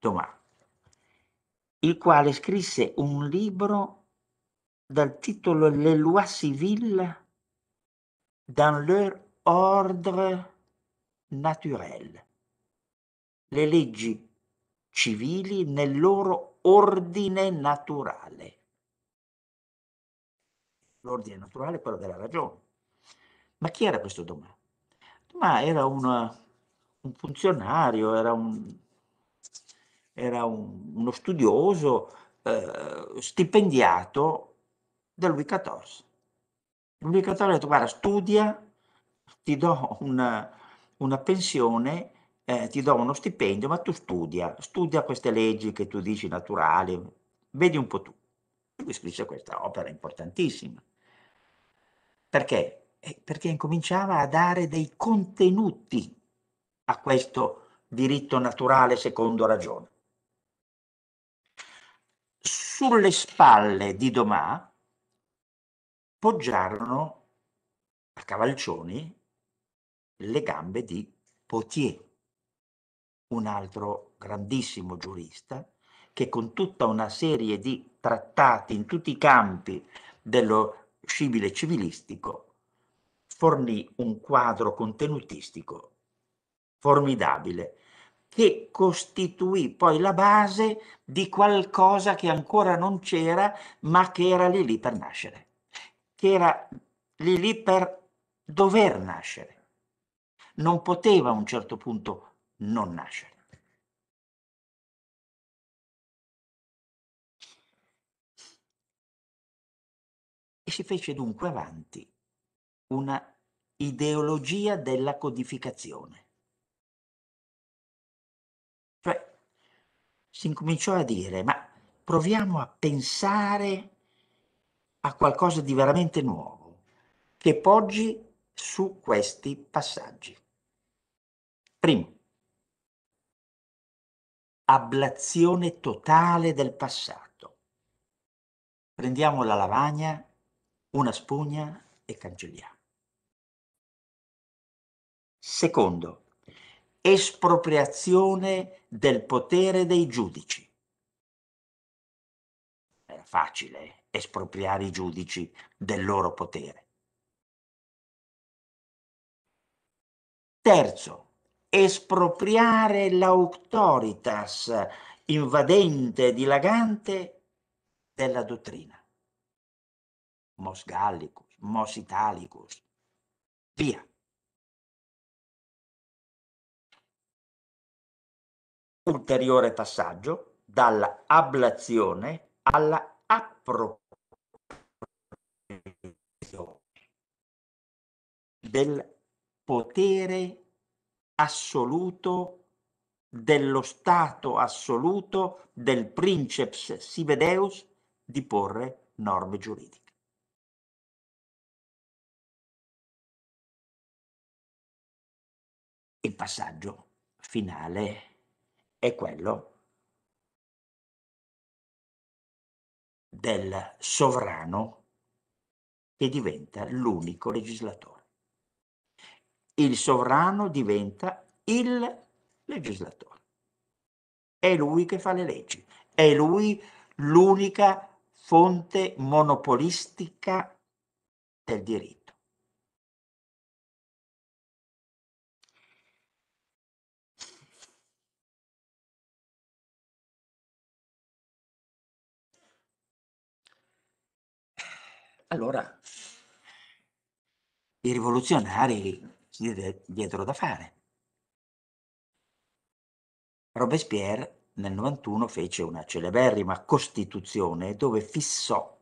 Domà il quale scrisse un libro dal titolo Le lois civiles dans leur ordre naturel, le leggi civili nel loro ordine naturale. L'ordine naturale è quello della ragione. Ma chi era questo Domà? Domà era un, un funzionario, era un era un, uno studioso eh, stipendiato da Lui XIV. Lui XIV ha detto guarda studia, ti do una, una pensione, eh, ti do uno stipendio, ma tu studia, studia queste leggi che tu dici naturali, vedi un po' tu. Lui scrisse questa opera importantissima. Perché? Eh, perché incominciava a dare dei contenuti a questo diritto naturale secondo ragione sulle spalle di Domà poggiarono a cavalcioni le gambe di Potier, un altro grandissimo giurista che con tutta una serie di trattati in tutti i campi dello scibile civilistico fornì un quadro contenutistico formidabile che costituì poi la base di qualcosa che ancora non c'era, ma che era lì lì per nascere, che era lì lì per dover nascere. Non poteva a un certo punto non nascere. E si fece dunque avanti una ideologia della codificazione si incominciò a dire, ma proviamo a pensare a qualcosa di veramente nuovo, che poggi su questi passaggi. Primo, ablazione totale del passato. Prendiamo la lavagna, una spugna e cancelliamo. Secondo, espropriazione del potere dei giudici. È facile espropriare i giudici del loro potere. Terzo, espropriare l'auctoritas invadente e dilagante della dottrina. Mos Gallicus, Mos Italicus, via. ulteriore passaggio dalla ablazione alla appropriazione del potere assoluto dello stato assoluto del princeps sivedeus di porre norme giuridiche. Il passaggio finale è quello del sovrano che diventa l'unico legislatore. Il sovrano diventa il legislatore. È lui che fa le leggi, è lui l'unica fonte monopolistica del diritto. allora i rivoluzionari si diedero da fare. Robespierre nel 91 fece una celeberrima costituzione dove fissò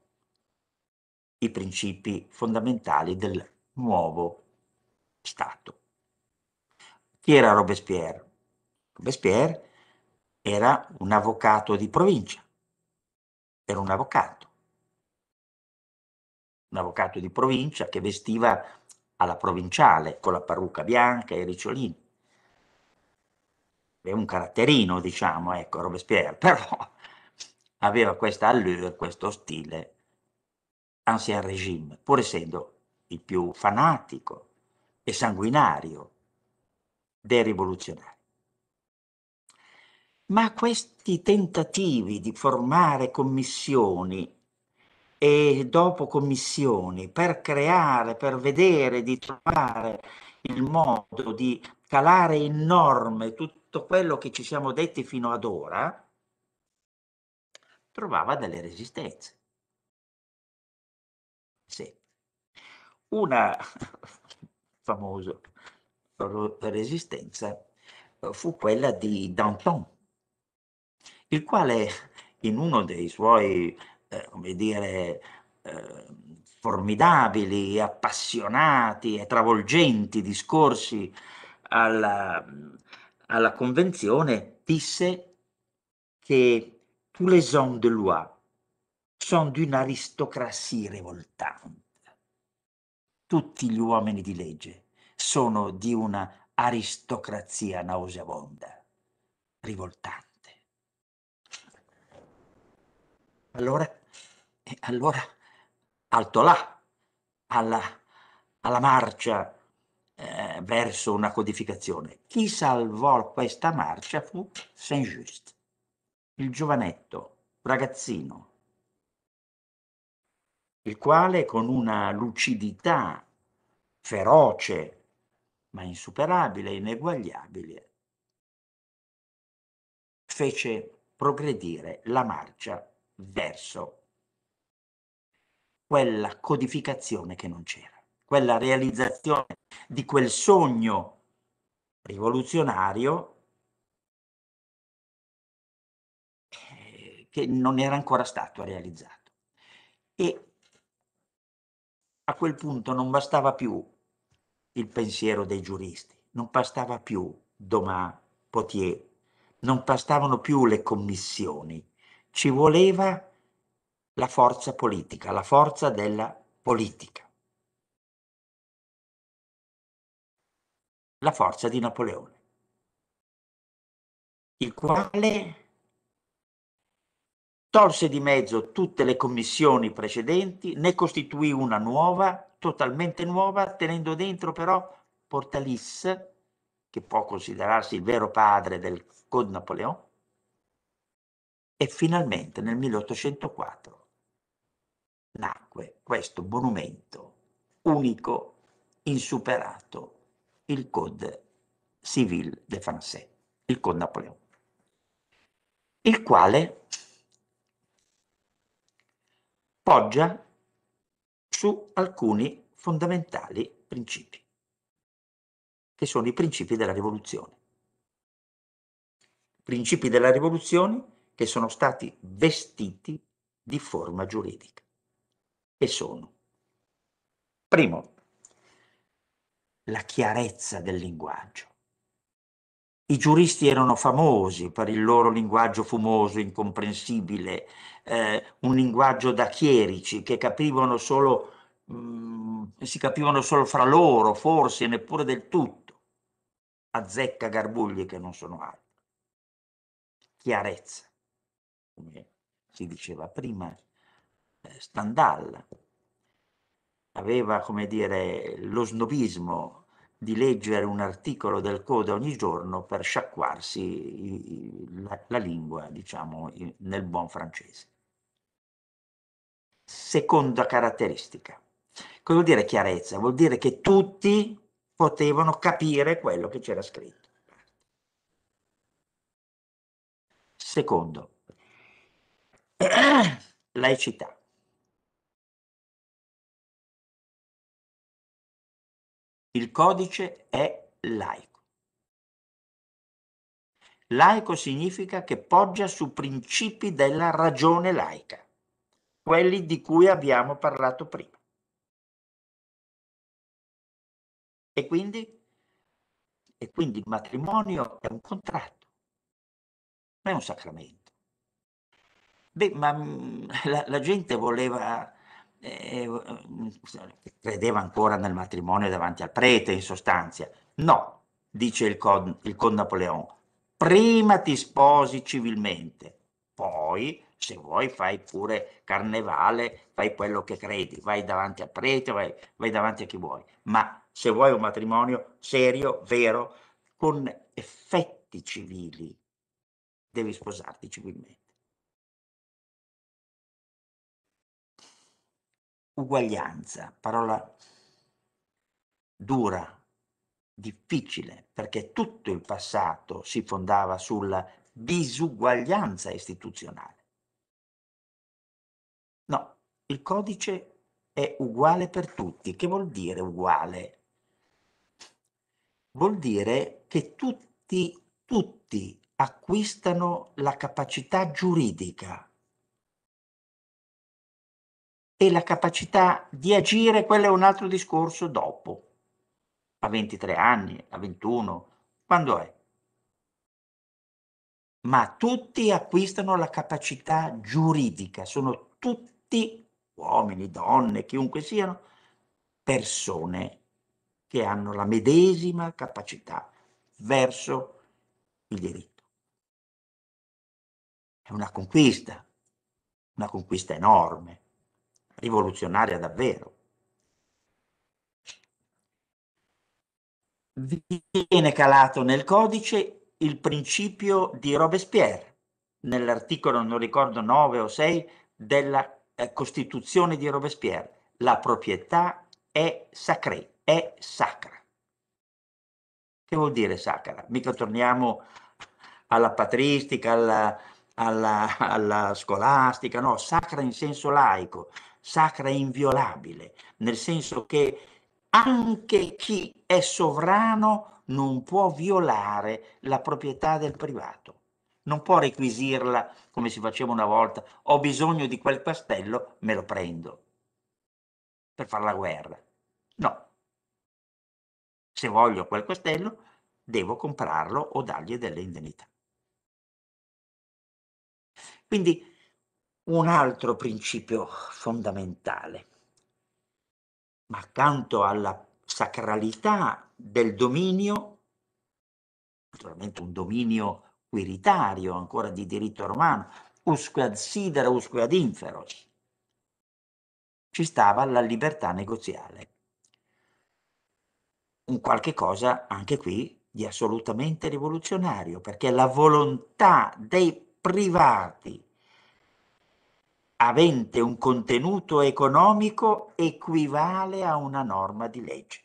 i principi fondamentali del nuovo Stato. Chi era Robespierre? Robespierre era un avvocato di provincia, era un avvocato un avvocato di provincia che vestiva alla provinciale con la parrucca bianca e i ricciolini. È un caratterino, diciamo, ecco, Robespierre, *laughs* però aveva questa allure, questo stile ancien regime, pur essendo il più fanatico e sanguinario dei rivoluzionari. Ma questi tentativi di formare commissioni e dopo commissioni per creare, per vedere di trovare il modo di calare in norme tutto quello che ci siamo detti fino ad ora, trovava delle resistenze. Sì. Una *laughs* famosa resistenza eh, fu quella di Danton, il quale in uno dei suoi eh, come dire, eh, formidabili, appassionati e travolgenti discorsi alla, alla Convenzione, disse che tous les hommes de loi sont di un'aristocrazia rivoltante. Tutti gli uomini di legge sono di una aristocrazia nauseabonda, rivoltante. Allora e allora alto là, alla, alla marcia eh, verso una codificazione. Chi salvò questa marcia fu Saint-Just, il giovanetto, ragazzino, il quale con una lucidità feroce, ma insuperabile, ineguagliabile, fece progredire la marcia verso quella codificazione che non c'era, quella realizzazione di quel sogno rivoluzionario eh, che non era ancora stato realizzato. E a quel punto non bastava più il pensiero dei giuristi, non bastava più Domain, Potier, non bastavano più le commissioni, ci voleva la forza politica, la forza della politica. La forza di Napoleone, il quale tolse di mezzo tutte le commissioni precedenti, ne costituì una nuova, totalmente nuova, tenendo dentro però Portalis, che può considerarsi il vero padre del Code Napoleon, e finalmente nel 1804 nacque questo monumento unico, insuperato, il Code Civil de France, il Code Napoleon, il quale poggia su alcuni fondamentali principi, che sono i principi della rivoluzione. Principi della rivoluzione che sono stati vestiti di forma giuridica e sono. Primo, la chiarezza del linguaggio. I giuristi erano famosi per il loro linguaggio fumoso, incomprensibile, eh, un linguaggio da chierici che capivano solo, mh, mm, si capivano solo fra loro, forse neppure del tutto. Azzecca garbugli che non sono altro. Chiarezza, come si diceva prima, eh, Stendhal. Aveva, come dire, lo snobismo di leggere un articolo del Coda ogni giorno per sciacquarsi la, la lingua, diciamo, nel buon francese. Seconda caratteristica. Cosa vuol dire chiarezza? Vuol dire che tutti potevano capire quello che c'era scritto. Secondo, *clears throat* laicità. Il codice è laico. Laico significa che poggia su principi della ragione laica, quelli di cui abbiamo parlato prima. E quindi, e quindi il matrimonio è un contratto, non è un sacramento. Beh, ma mm, *laughs* la, la gente voleva eh, eh, credeva ancora nel matrimonio davanti al prete, in sostanza. No, dice il Cod, il Cod Napoleon, prima ti sposi civilmente, poi se vuoi fai pure carnevale, fai quello che credi, vai davanti al prete, vai, vai davanti a chi vuoi, ma se vuoi un matrimonio serio, vero, con effetti civili, devi sposarti civilmente. uguaglianza, parola dura, difficile, perché tutto il passato si fondava sulla disuguaglianza istituzionale. No, il codice è uguale per tutti. Che vuol dire uguale? Vuol dire che tutti, tutti acquistano la capacità giuridica e la capacità di agire, quello è un altro discorso dopo, a 23 anni, a 21, quando è. Ma tutti acquistano la capacità giuridica, sono tutti uomini, donne, chiunque siano, persone che hanno la medesima capacità verso il diritto. È una conquista, una conquista enorme rivoluzionaria davvero. Viene calato nel codice il principio di Robespierre, nell'articolo, non ricordo, 9 o 6 della eh, Costituzione di Robespierre. La proprietà è sacré, è sacra. Che vuol dire sacra? Mica torniamo alla patristica, alla, alla, alla scolastica, no, sacra in senso laico, sacra e inviolabile, nel senso che anche chi è sovrano non può violare la proprietà del privato, non può requisirla come si faceva una volta, ho bisogno di quel castello, me lo prendo per fare la guerra. No, se voglio quel castello devo comprarlo o dargli delle indennità. Quindi un altro principio fondamentale. Ma accanto alla sacralità del dominio, naturalmente un dominio quiritario ancora di diritto romano, usque ad sidera, usque ad inferos, ci stava la libertà negoziale. Un qualche cosa anche qui di assolutamente rivoluzionario, perché la volontà dei privati avente un contenuto economico equivale a una norma di legge.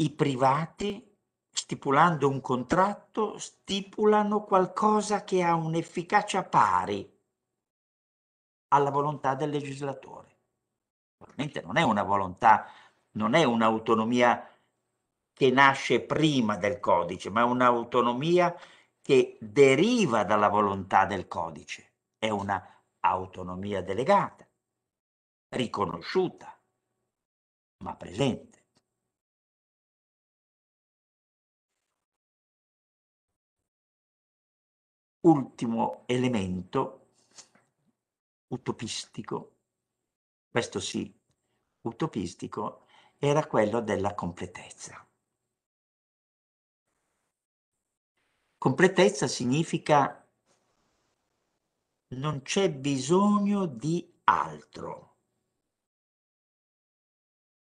I privati, stipulando un contratto, stipulano qualcosa che ha un'efficacia pari alla volontà del legislatore. Ovviamente non è una volontà, non è un'autonomia che nasce prima del codice, ma è un'autonomia che deriva dalla volontà del codice, è una autonomia delegata, riconosciuta, ma presente. Ultimo elemento utopistico, questo sì, utopistico, era quello della completezza. Completezza significa non c'è bisogno di altro.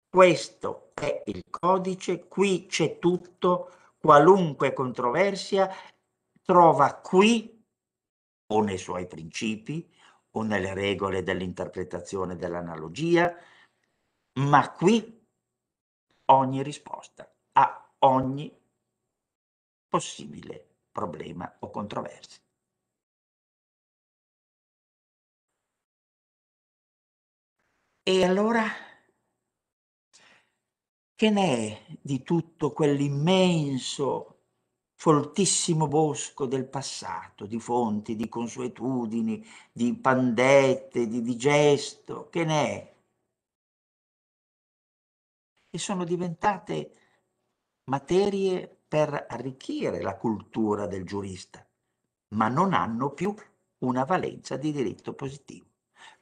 Questo è il codice, qui c'è tutto, qualunque controversia trova qui o nei suoi principi o nelle regole dell'interpretazione dell'analogia, ma qui ogni risposta a ogni possibile problema o controversia. E allora, che ne è di tutto quell'immenso, foltissimo bosco del passato, di fonti, di consuetudini, di pandette, di, di gesto, che ne è? E sono diventate materie per arricchire la cultura del giurista, ma non hanno più una valenza di diritto positivo,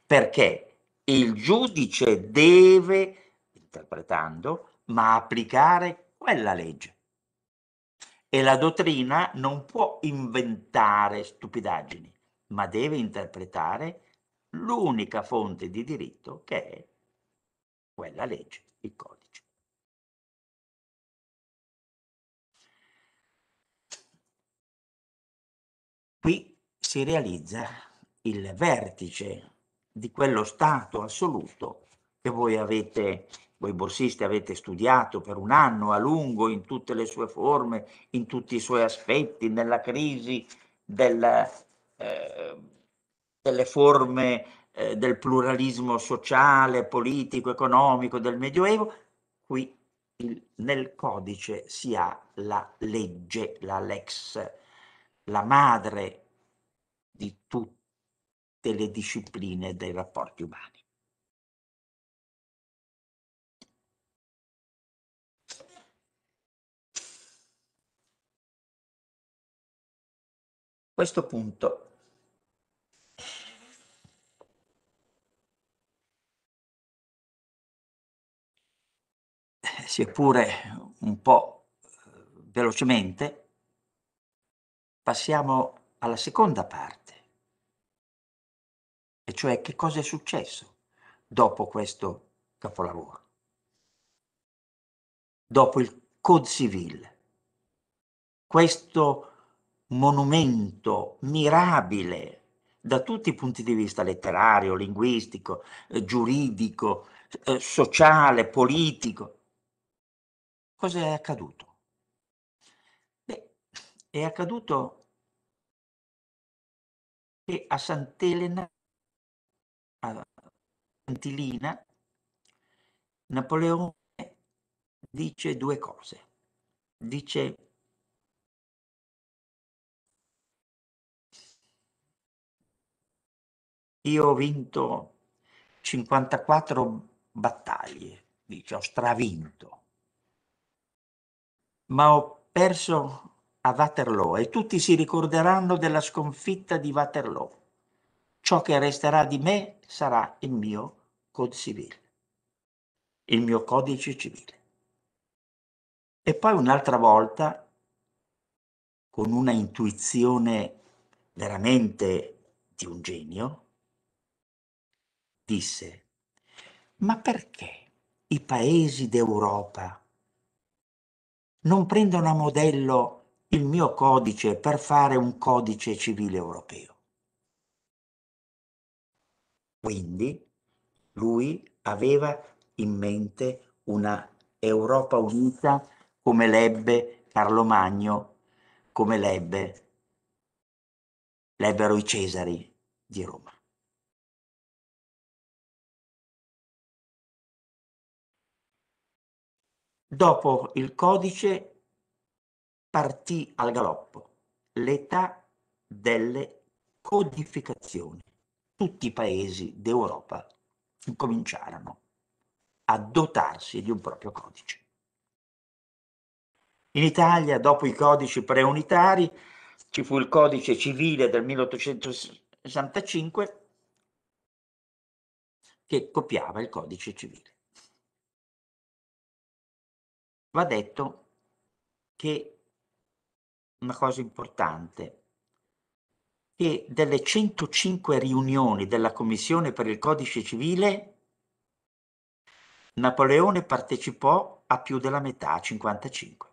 perché il giudice deve, interpretando, ma applicare quella legge. E la dottrina non può inventare stupidaggini, ma deve interpretare l'unica fonte di diritto che è quella legge, il codice. si realizza il vertice di quello stato assoluto che voi avete, voi borsisti avete studiato per un anno a lungo in tutte le sue forme, in tutti i suoi aspetti, nella crisi del, eh, delle forme eh, del pluralismo sociale, politico, economico del Medioevo, qui il, nel codice si ha la legge, la lex, la madre di tutte le discipline dei rapporti umani. Questo punto eh, sia pure un po' eh, velocemente, passiamo alla seconda parte cioè che cosa è successo dopo questo capolavoro, dopo il Code Civil, questo monumento mirabile da tutti i punti di vista letterario, linguistico, eh, giuridico, eh, sociale, politico. Cosa è accaduto? Beh, è accaduto che a Sant'Elena Gentilina, Napoleone dice due cose. Dice io ho vinto 54 battaglie, dice ho stravinto, ma ho perso a Waterloo e tutti si ricorderanno della sconfitta di Waterloo. Ciò che resterà di me sarà il mio codice civile, il mio codice civile. E poi un'altra volta, con una intuizione veramente di un genio, disse, ma perché i paesi d'Europa non prendono a modello il mio codice per fare un codice civile europeo? Quindi lui aveva in mente una Europa unita come l'ebbe Carlo Magno, come l'ebbe, l'ebbero i Cesari di Roma. Dopo il codice partì al galoppo l'età delle codificazioni tutti i paesi d'Europa cominciarono a dotarsi di un proprio codice. In Italia, dopo i codici preunitari, ci fu il codice civile del 1865 che copiava il codice civile. Va detto che una cosa importante che delle 105 riunioni della Commissione per il Codice Civile, Napoleone partecipò a più della metà, 55.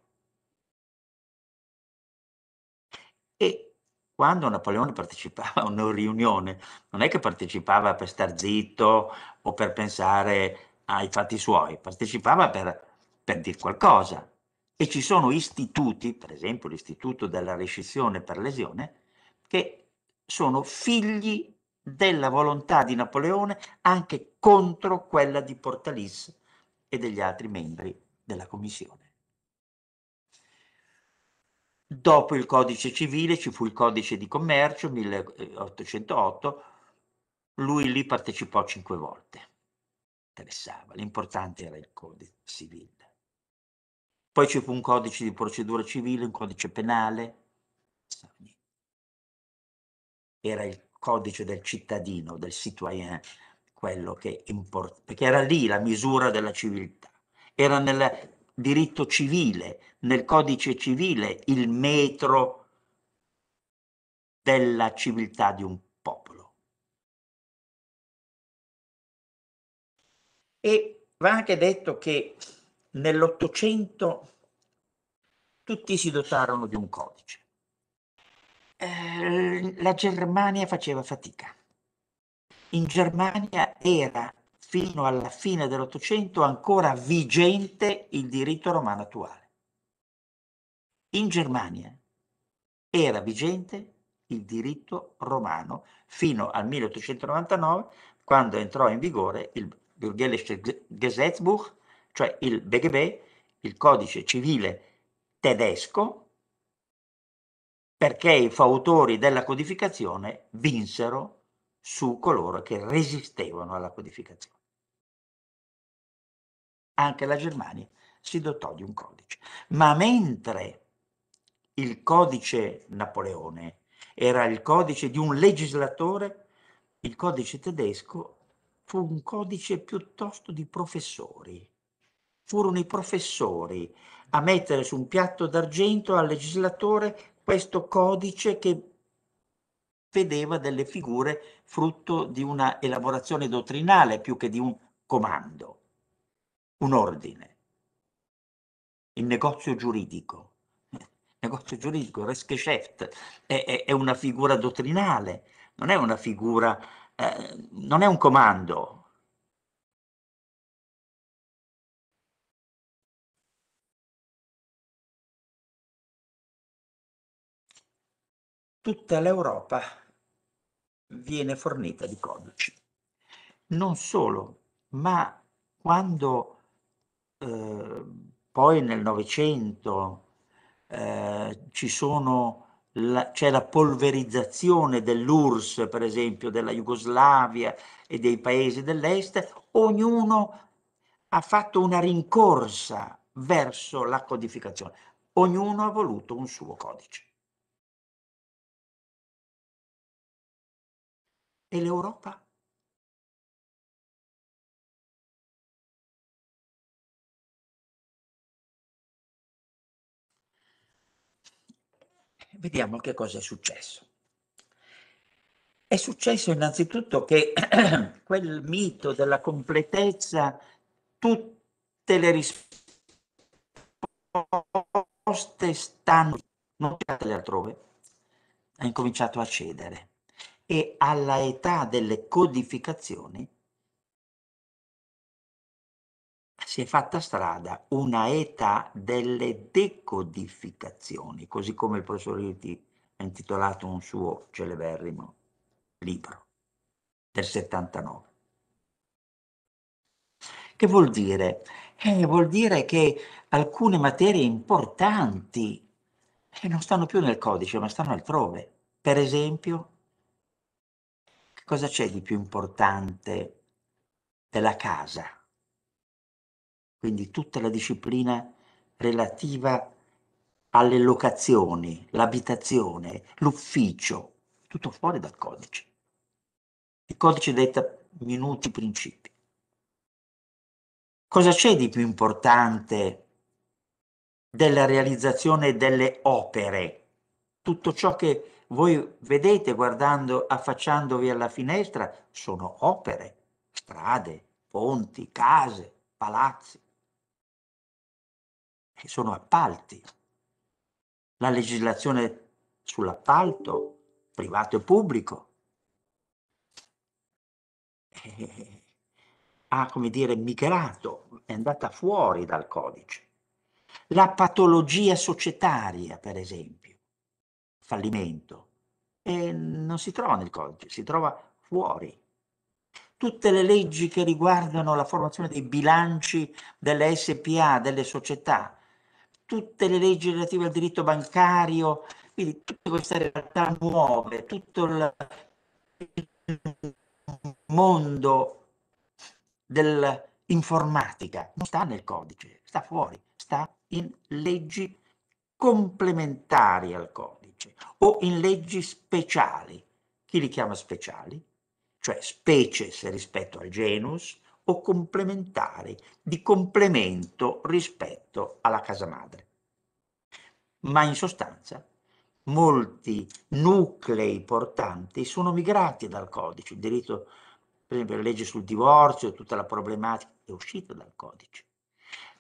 E quando Napoleone partecipava a una riunione, non è che partecipava per star zitto o per pensare ai fatti suoi, partecipava per, per dire qualcosa. E ci sono istituti, per esempio l'istituto della rescissione per lesione, che sono figli della volontà di Napoleone anche contro quella di Portalis e degli altri membri della commissione. Dopo il codice civile ci fu il codice di commercio 1808, lui lì partecipò cinque volte, interessava, l'importante era il codice civile. Poi ci fu un codice di procedura civile, un codice penale, non era il codice del cittadino, del citoyen, quello che importa, perché era lì la misura della civiltà, era nel diritto civile, nel codice civile il metro della civiltà di un popolo. E va anche detto che nell'Ottocento tutti si dotarono di un codice Ehm, la Germania faceva fatica. In Germania era fino alla fine dell'Ottocento ancora vigente il diritto romano attuale. In Germania era vigente il diritto romano fino al 1899, quando entrò in vigore il Bürgerliche Gesetzbuch, cioè il BGB, il codice civile tedesco, perché i fautori della codificazione vinsero su coloro che resistevano alla codificazione. Anche la Germania si dotò di un codice. Ma mentre il codice Napoleone era il codice di un legislatore, il codice tedesco fu un codice piuttosto di professori. Furono i professori a mettere su un piatto d'argento al legislatore questo codice che vedeva delle figure frutto di una elaborazione dottrinale più che di un comando, un ordine, il negozio giuridico. Il negozio giuridico, il Resgeschäft, è, è, è, una figura dottrinale, non è una figura, eh, non è un comando, tutta l'Europa viene fornita di codici. Non solo, ma quando eh, poi nel Novecento eh, la, c'è la polverizzazione dell'URSS, per esempio, della Jugoslavia e dei paesi dell'est, ognuno ha fatto una rincorsa verso la codificazione, ognuno ha voluto un suo codice. E l'Europa? Vediamo che cosa è successo. È successo innanzitutto che *clears throat* quel mito della completezza, tutte le risposte stanno non altrove, ha incominciato a cedere e alla età delle codificazioni si è fatta strada una età delle decodificazioni, così come il professor Riuti ha intitolato un suo celeberrimo libro del 79. Che vuol dire? Eh, vuol dire che alcune materie importanti eh, non stanno più nel codice, ma stanno altrove. Per esempio, Cosa c'è di più importante della casa? Quindi tutta la disciplina relativa alle locazioni, l'abitazione, l'ufficio, tutto fuori dal codice. Il codice detta minuti principi. Cosa c'è di più importante della realizzazione delle opere? Tutto ciò che voi vedete guardando, affacciandovi alla finestra, sono opere, strade, ponti, case, palazzi. E sono appalti. La legislazione sull'appalto, privato e pubblico, eh, ha, come dire, migrato, è andata fuori dal codice. La patologia societaria, per esempio fallimento. E non si trova nel codice, si trova fuori. Tutte le leggi che riguardano la formazione dei bilanci delle SPA, delle società, tutte le leggi relative al diritto bancario, quindi tutte queste realtà nuove, tutto il mondo dell'informatica non sta nel codice, sta fuori, sta in leggi complementari al codice o in leggi speciali. Chi li chiama speciali? Cioè species rispetto al genus o complementari, di complemento rispetto alla casa madre. Ma in sostanza molti nuclei portanti sono migrati dal codice, il diritto, per esempio la legge sul divorzio, tutta la problematica è uscita dal codice,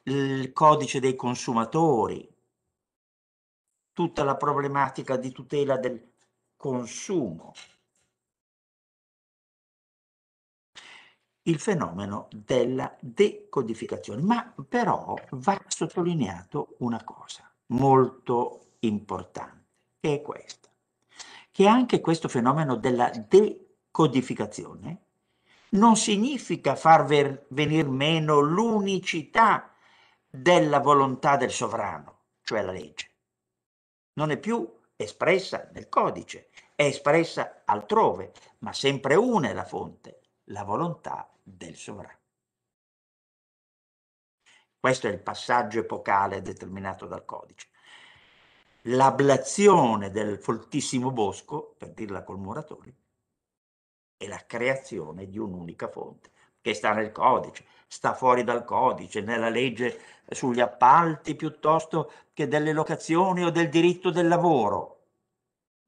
il codice dei consumatori, tutta la problematica di tutela del consumo. Il fenomeno della decodificazione, ma però va sottolineato una cosa molto importante, che è questa, che anche questo fenomeno della decodificazione non significa far venir meno l'unicità della volontà del sovrano, cioè la legge non è più espressa nel codice, è espressa altrove, ma sempre una è la fonte, la volontà del sovrano. Questo è il passaggio epocale determinato dal codice. L'ablazione del foltissimo bosco, per dirla col Muratori, è la creazione di un'unica fonte che sta nel codice, sta fuori dal codice, nella legge sugli appalti piuttosto che delle locazioni o del diritto del lavoro,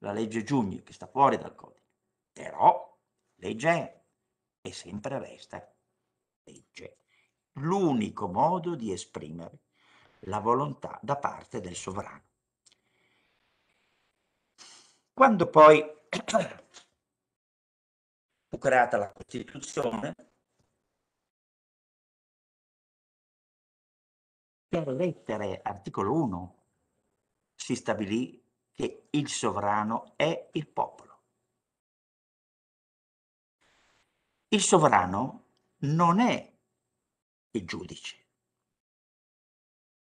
la legge Giugni che sta fuori dal codice, però legge è e sempre resta legge, l'unico modo di esprimere la volontà da parte del sovrano. Quando poi *coughs* fu creata la Costituzione, per lettere, articolo 1, si stabilì che il sovrano è il popolo. Il sovrano non è il giudice.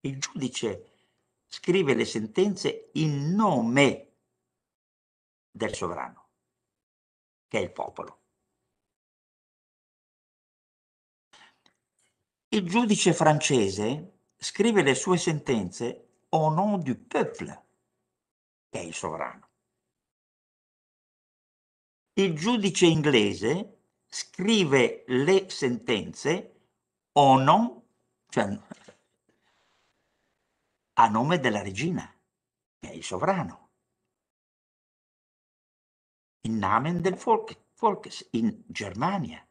Il giudice scrive le sentenze in nome del sovrano, che è il popolo. Il giudice francese scrive le sue sentenze au nom du peuple, che è il sovrano. Il giudice inglese scrive le sentenze au nom, cioè a nome della regina, che è il sovrano. In namen del Volk, Volkes, in Germania,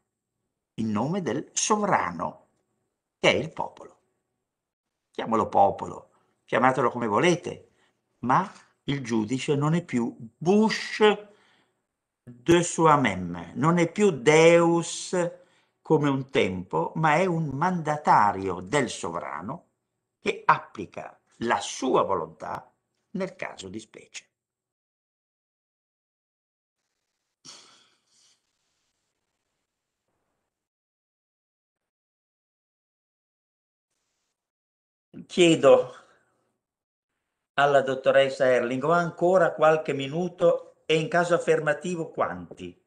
in nome del sovrano, che è il popolo chiamalo popolo, chiamatelo come volete, ma il giudice non è più Bush de soi-même, non è più Deus come un tempo, ma è un mandatario del sovrano che applica la sua volontà nel caso di specie. chiedo alla dottoressa Erling, ho ancora qualche minuto e in caso affermativo quanti?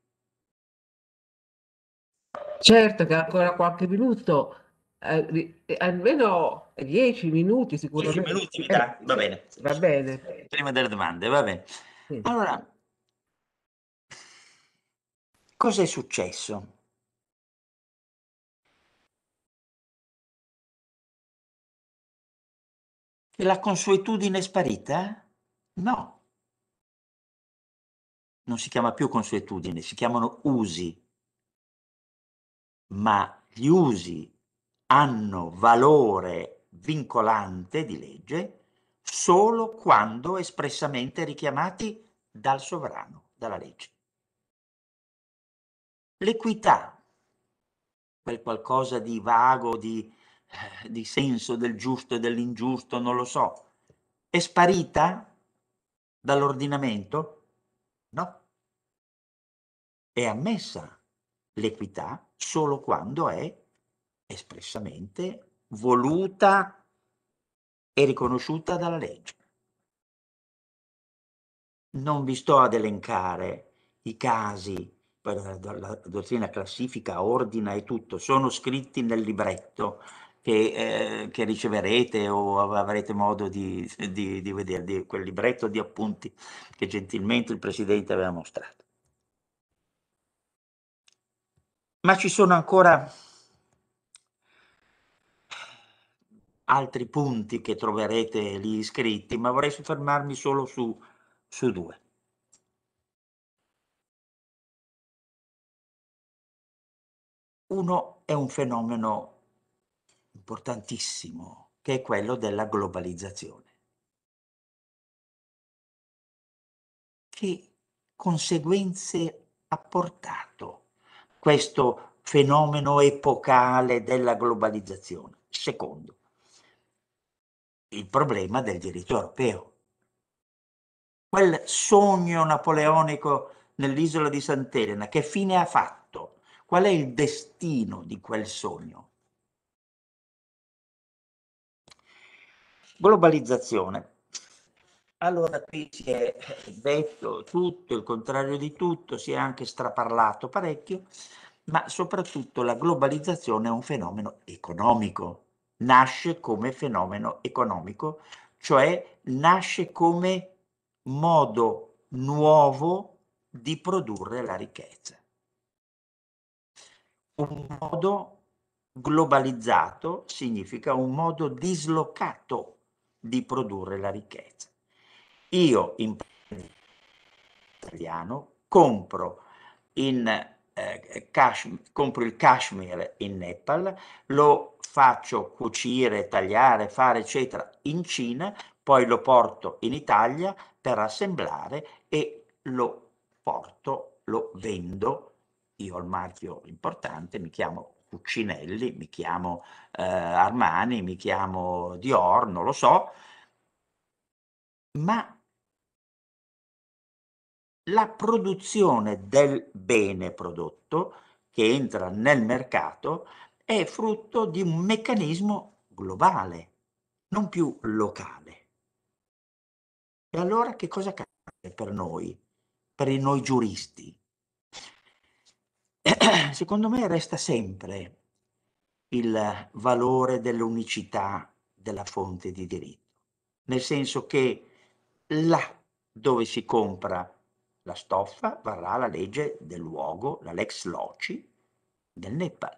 Certo che ancora qualche minuto, eh, eh almeno 10 minuti sicuramente. 10 minuti mi dà, va bene. Va bene. Prima delle domande, va bene. Sì. Allora, cosa è successo? Che la consuetudine è sparita? Eh? No. Non si chiama più consuetudine, si chiamano usi. Ma gli usi hanno valore vincolante di legge solo quando espressamente richiamati dal sovrano, dalla legge. L'equità, quel qualcosa di vago, di eh, di senso del giusto e dell'ingiusto, non lo so, è sparita dall'ordinamento? No. È ammessa l'equità solo quando è espressamente voluta e riconosciuta dalla legge. Non vi sto ad elencare i casi, la, dottrina classifica ordina e tutto, sono scritti nel libretto che, eh, che riceverete o avrete modo di, di, di vedere, di quel libretto di appunti che gentilmente il Presidente aveva mostrato. Ma ci sono ancora altri punti che troverete lì iscritti, ma vorrei soffermarmi solo su, su due. Uno è un fenomeno importantissimo, che è quello della globalizzazione, che conseguenze ha portato questo fenomeno epocale della globalizzazione. Secondo, il problema del diritto europeo. Quel sogno napoleonico nell'isola di Sant'Elena, che fine ha fatto? Qual è il destino di quel sogno? Globalizzazione. Allora, qui si è detto tutto, il contrario di tutto, si è anche straparlato parecchio, ma soprattutto la globalizzazione è un fenomeno economico, nasce come fenomeno economico, cioè nasce come modo nuovo di produrre la ricchezza. Un modo globalizzato significa un modo dislocato di produrre la ricchezza. Io, italiano, compro, in, eh, cash, compro il cashmere in Nepal, lo faccio cucire, tagliare, fare, eccetera, in Cina, poi lo porto in Italia per assemblare e lo porto, lo vendo, io ho il marchio importante, mi chiamo Cuccinelli, mi chiamo eh, Armani, mi chiamo Dior, non lo so, ma la produzione del bene prodotto che entra nel mercato è frutto di un meccanismo globale, non più locale. E allora che cosa cambia per noi, per noi giuristi? secondo me resta sempre il valore dell'unicità della fonte di diritto, nel senso che là dove si compra la stoffa varrà la legge del luogo, la lex loci del Nepal.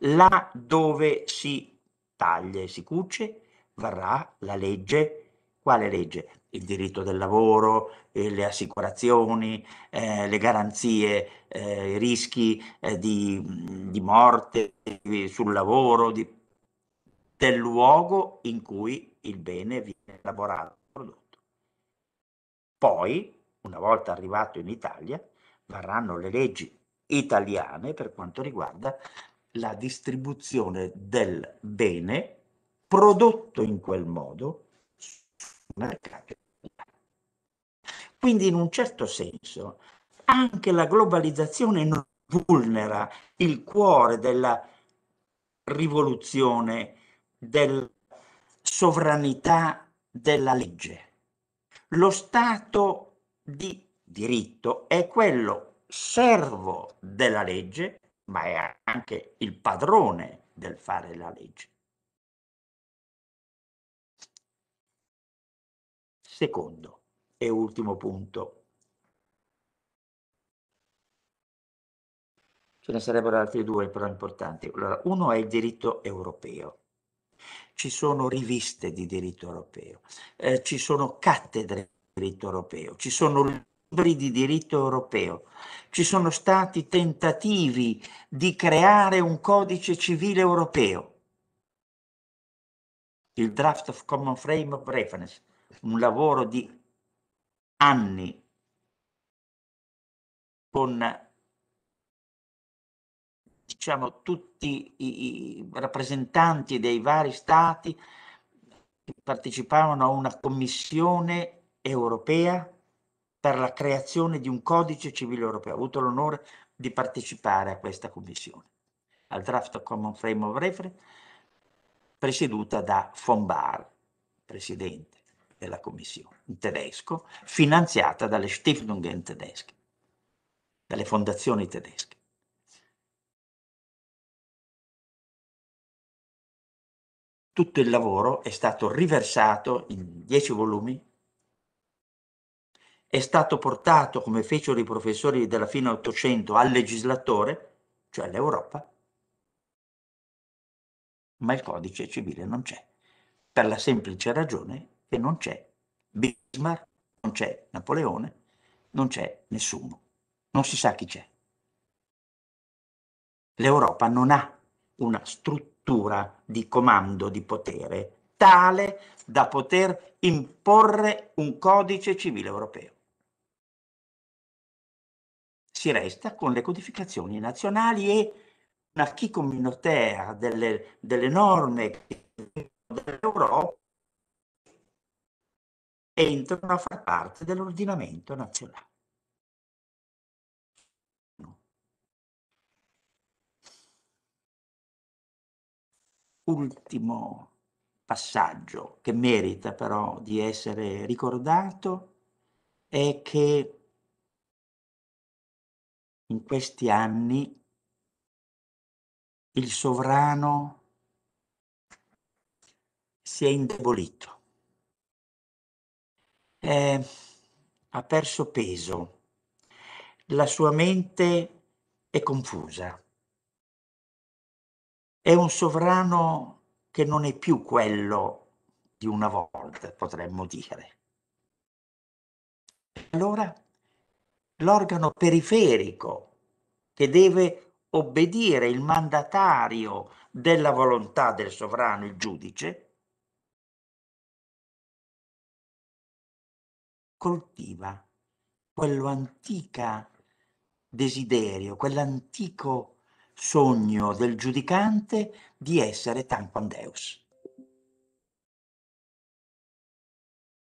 Là dove si taglia e si cuce varrà la legge, quale legge? il diritto del lavoro, eh, le assicurazioni, eh, le garanzie, eh, i rischi eh, di, di, morte di, sul lavoro, di, del luogo in cui il bene viene lavorato, prodotto. Poi, una volta arrivato in Italia, varranno le leggi italiane per quanto riguarda la distribuzione del bene prodotto in quel modo sul mercato quindi in un certo senso anche la globalizzazione non vulnera il cuore della rivoluzione, della sovranità della legge. Lo Stato di diritto è quello servo della legge, ma è anche il padrone del fare la legge. Secondo, e ultimo punto. Ce ne sarebbero altri due però importanti. Allora, uno è il diritto europeo. Ci sono riviste di diritto europeo, eh, ci sono cattedre di diritto europeo, ci sono libri di diritto europeo, ci sono stati tentativi di creare un codice civile europeo. Il Draft of Common Frame of Reference, un lavoro di anni con diciamo, tutti i, i rappresentanti dei vari stati che partecipavano a una commissione europea per la creazione di un codice civile europeo. Ho avuto l'onore di partecipare a questa commissione, al draft Common Frame of Reference, presieduta da Von Bar, presidente della Commissione, in tedesco, finanziata dalle Stiftungen tedesche, dalle fondazioni tedesche. Tutto il lavoro è stato riversato in dieci volumi, è stato portato, come fecero i professori della fine Ottocento, al legislatore, cioè all'Europa, ma il codice civile non c'è, per la semplice ragione non c'è Bismarck, non c'è Napoleone, non c'è nessuno. Non si sa chi c'è. L'Europa non ha una struttura di comando di potere tale da poter imporre un codice civile europeo. Si resta con le codificazioni nazionali e una chi communautaire delle, delle norme dell'Europa entrano a far parte dell'ordinamento nazionale. Ultimo passaggio che merita però di essere ricordato è che in questi anni il sovrano si è indebolito eh, ha perso peso, la sua mente è confusa. È un sovrano che non è più quello di una volta, potremmo dire. Allora, l'organo periferico che deve obbedire il mandatario della volontà del sovrano, il giudice, coltiva quell'antica desiderio, quell'antico sogno del giudicante di essere tanquam Deus.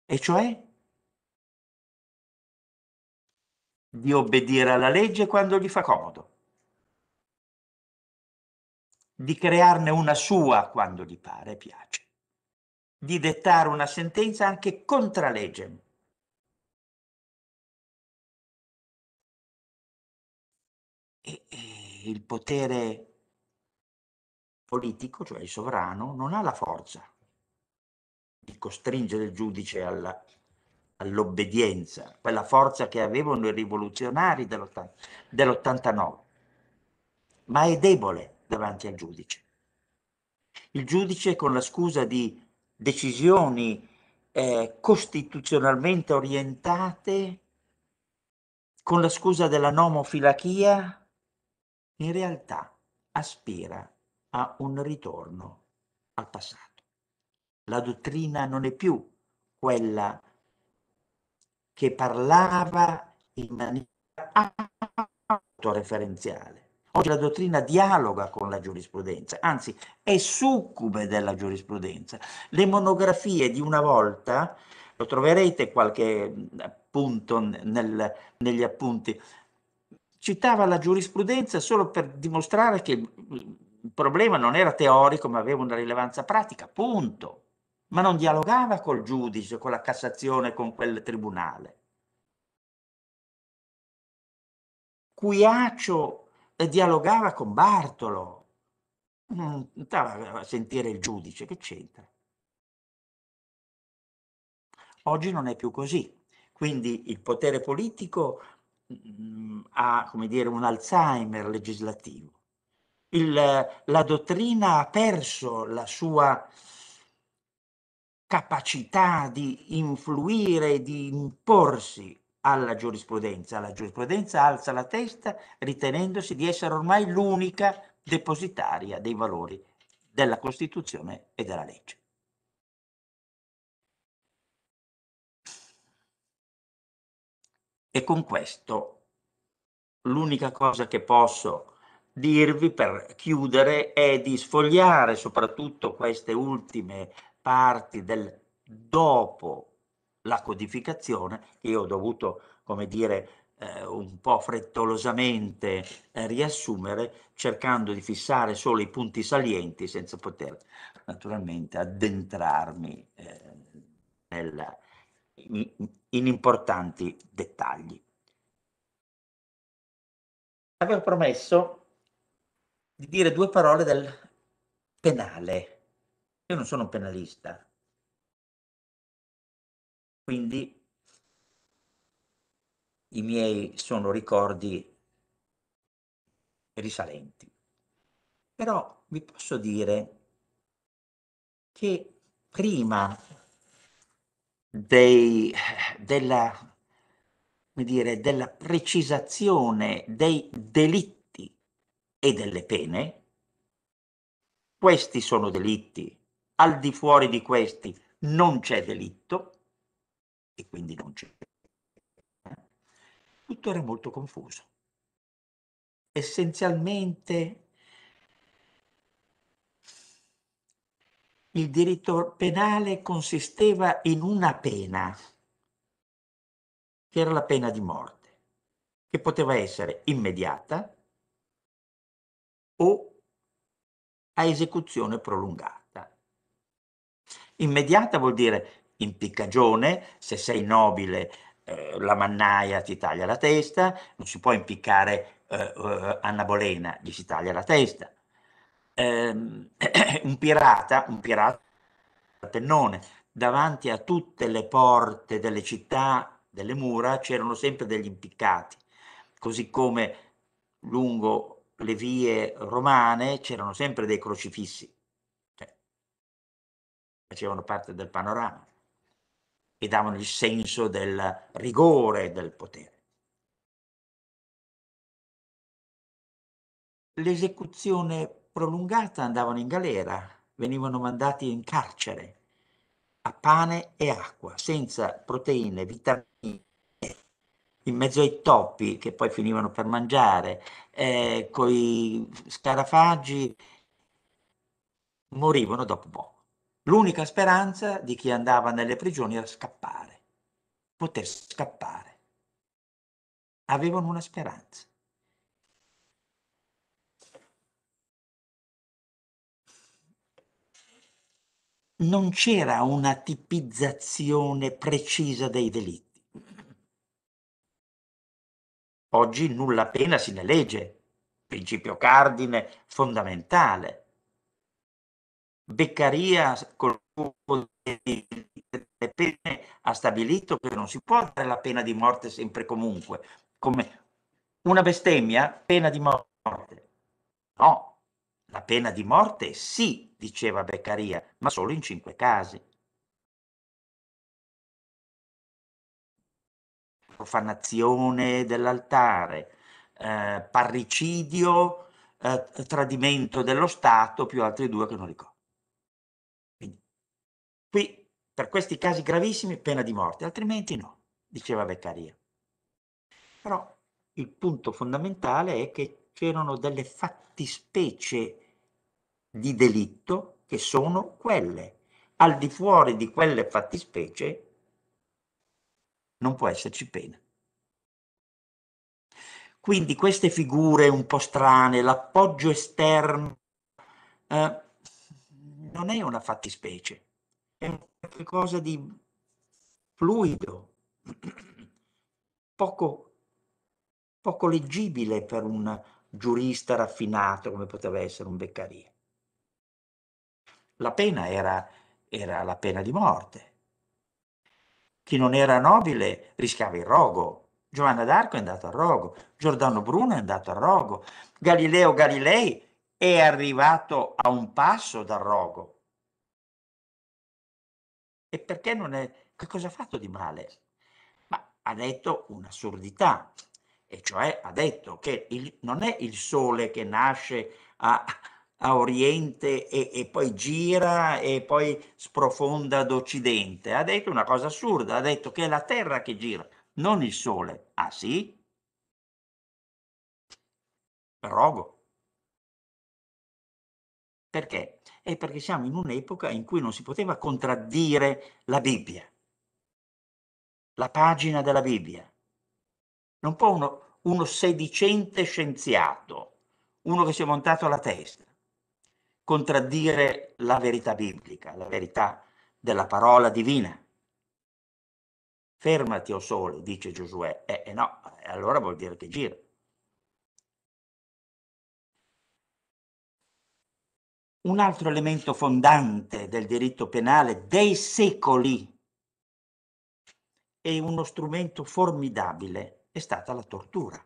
E cioè di obbedire alla legge quando gli fa comodo, di crearne una sua quando gli pare e piace, di dettare una sentenza anche contra legge e, e il potere politico, cioè il sovrano, non ha la forza di costringere il giudice alla, all'obbedienza, quella forza che avevano i rivoluzionari dell'80, dell'89, ma è debole davanti al giudice. Il giudice con la scusa di decisioni eh, costituzionalmente orientate, con la scusa della nomofilachia, in realtà aspira a un ritorno al passato. La dottrina non è più quella che parlava in maniera autoreferenziale. Oggi la dottrina dialoga con la giurisprudenza, anzi è succube della giurisprudenza. Le monografie di una volta, lo troverete qualche mm, appunto nel, negli appunti, citava la giurisprudenza solo per dimostrare che il problema non era teorico ma aveva una rilevanza pratica, punto. Ma non dialogava col giudice, con la Cassazione, con quel tribunale. Cuiaccio eh, dialogava con Bartolo, non mm, stava a sentire il giudice, che c'entra? Oggi non è più così, quindi il potere politico Mhmm, ha, come dire, un Alzheimer legislativo. Il, la dottrina ha perso la sua capacità di influire, di imporsi alla giurisprudenza. La giurisprudenza alza la testa ritenendosi di essere ormai l'unica depositaria dei valori della Costituzione e della legge. E con questo l'unica cosa che posso dirvi per chiudere è di sfogliare soprattutto queste ultime parti del dopo la codificazione che io ho dovuto, come dire, eh, un po' frettolosamente eh, riassumere, cercando di fissare solo i punti salienti senza poter naturalmente addentrarmi eh, nella in importanti dettagli. Avevo promesso di dire due parole del penale. Io non sono un penalista, quindi i miei sono ricordi risalenti. Però vi posso dire che prima dei, della, come dire, della precisazione dei delitti e delle pene, questi sono delitti, al di fuori di questi non c'è delitto e quindi non c'è. Eh? Tutto era molto confuso. Essenzialmente il diritto penale consisteva in una pena, che era la pena di morte, che poteva essere immediata o a esecuzione prolungata. Immediata vuol dire impiccagione, se sei nobile eh, la mannaia ti taglia la testa, non si può impiccare eh, eh, Anna Bolena, gli si taglia la testa ehm, *clears throat* un pirata, un pirata tennone, davanti a tutte le porte delle città, delle mura, c'erano sempre degli impiccati, così come lungo le vie romane c'erano sempre dei crocifissi, cioè, facevano parte del panorama e davano il senso del rigore del potere. L'esecuzione prolungata andavano in galera, venivano mandati in carcere a pane e acqua, senza proteine, vitamine, in mezzo ai topi che poi finivano per mangiare, eh, con i scarafaggi, morivano dopo poco. L'unica speranza di chi andava nelle prigioni era scappare, poter scappare. Avevano una speranza. non c'era una tipizzazione precisa dei delitti. Oggi nulla pena si ne legge, principio cardine fondamentale. Beccaria col gruppo delle pene ha stabilito che non si può dare la pena di morte sempre e comunque, come una bestemmia, pena di morte. No, la pena di morte sì, diceva Beccaria, ma solo in cinque casi. Profanazione dell'altare, eh, parricidio, eh, tradimento dello Stato, più altri due che non ricordo. Quindi, qui, per questi casi gravissimi, pena di morte, altrimenti no, diceva Beccaria. Però il punto fondamentale è che c'erano delle fattispecie di delitto che sono quelle. Al di fuori di quelle fattispecie non può esserci pena. Quindi queste figure un po' strane, l'appoggio esterno, eh, non è una fattispecie, è qualcosa di fluido, poco, poco leggibile per un giurista raffinato come poteva essere un Beccaria. La pena era, era la pena di morte. Chi non era nobile rischiava il rogo, Giovanna d'Arco è andato a rogo, Giordano Bruno è andato a rogo, Galileo Galilei è arrivato a un passo dal rogo. E perché non è... Che cosa ha fatto di male? Ma ha detto un'assurdità e cioè ha detto che il, non è il sole che nasce a, a oriente e, e, poi gira e poi sprofonda ad occidente, ha detto una cosa assurda, ha detto che è la terra che gira, non il sole. Ah sì? Rogo. Perché? È perché siamo in un'epoca in cui non si poteva contraddire la Bibbia, la pagina della Bibbia non può uno, uno sedicente scienziato, uno che si è montato la testa, contraddire la verità biblica, la verità della parola divina. Fermati, o oh sole, dice Giosuè. E eh, eh no, eh, allora vuol dire che gira. Un altro elemento fondante del diritto penale dei secoli è uno strumento formidabile è stata la tortura.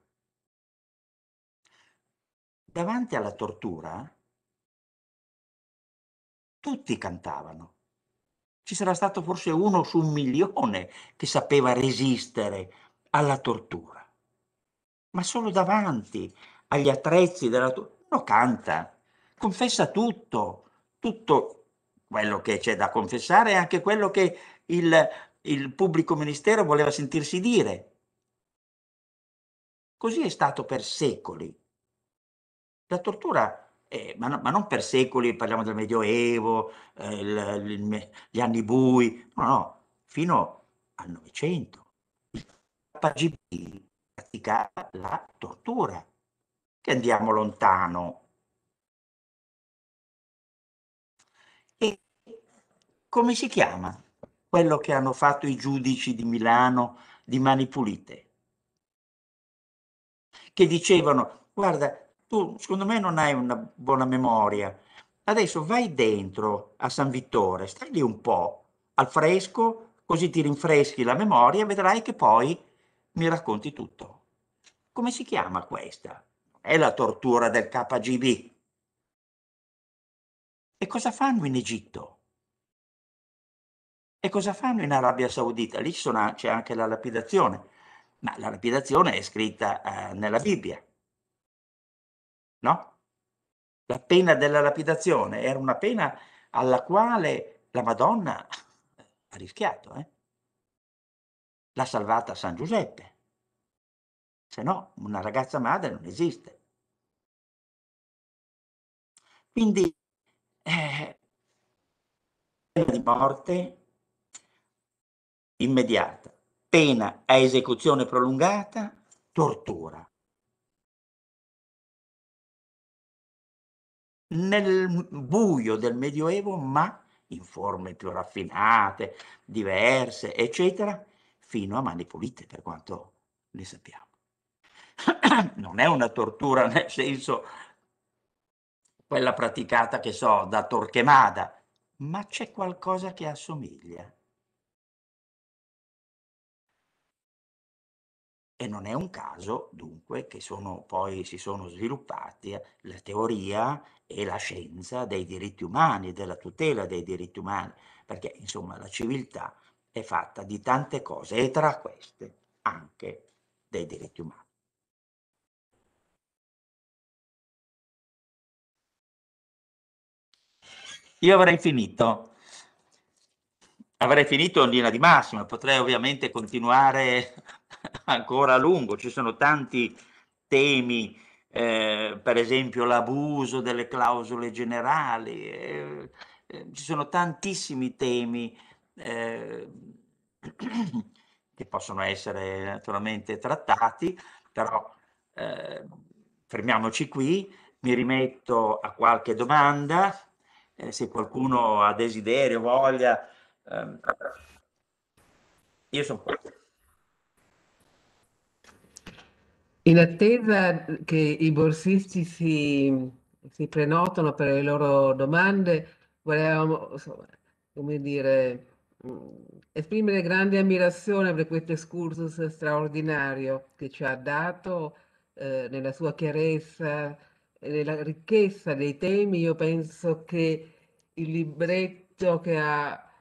Davanti alla tortura tutti cantavano. Ci sarà stato forse uno su un milione che sapeva resistere alla tortura. Ma solo davanti agli attrezzi della tortura. No, canta, confessa tutto, tutto quello che c'è da confessare e anche quello che il, il pubblico ministero voleva sentirsi dire. Così è stato per secoli. La tortura eh, ma, no, ma, non per secoli, parliamo del Medioevo, eh, il, il, gli anni bui, no, no, fino al Novecento. Il KGB praticava la tortura, che andiamo lontano. E come si chiama quello che hanno fatto i giudici di Milano di mani pulite? che dicevano, guarda, tu secondo me non hai una buona memoria, adesso vai dentro a San Vittore, stai lì un po' al fresco, così ti rinfreschi la memoria vedrai che poi mi racconti tutto. Come si chiama questa? È la tortura del KGB. E cosa fanno in Egitto? E cosa fanno in Arabia Saudita? Lì c'è anche la lapidazione. Ma la lapidazione è scritta eh, nella Bibbia, no? La pena della lapidazione era una pena alla quale la Madonna ha rischiato, eh? L'ha salvata San Giuseppe. Se no, una ragazza madre non esiste. Quindi, eh, di morte immediata pena a esecuzione prolungata, tortura. Nel buio del Medioevo, ma in forme più raffinate, diverse, eccetera, fino a mani pulite, per quanto ne sappiamo. *clears throat* non è una tortura nel senso quella praticata, che so, da Torquemada, ma c'è qualcosa che assomiglia. E non è un caso, dunque, che sono, poi si sono sviluppati la teoria e la scienza dei diritti umani, della tutela dei diritti umani, perché insomma la civiltà è fatta di tante cose e tra queste anche dei diritti umani. Io avrei finito. Avrei finito in linea di massima, potrei ovviamente continuare ancora a lungo, ci sono tanti temi, eh, per esempio l'abuso delle clausole generali, eh, eh, ci sono tantissimi temi eh, *clears throat* che possono essere naturalmente trattati, però eh, fermiamoci qui, mi rimetto a qualche domanda, eh, se qualcuno ha desiderio, voglia. Ehm, io sono qua. In attesa che i borsisti si, si prenotano per le loro domande, volevamo insomma, come dire, mm, esprimere grande ammirazione per questo excursus straordinario che ci ha dato eh, nella sua chiarezza e nella ricchezza dei temi. Io penso che il libretto che ha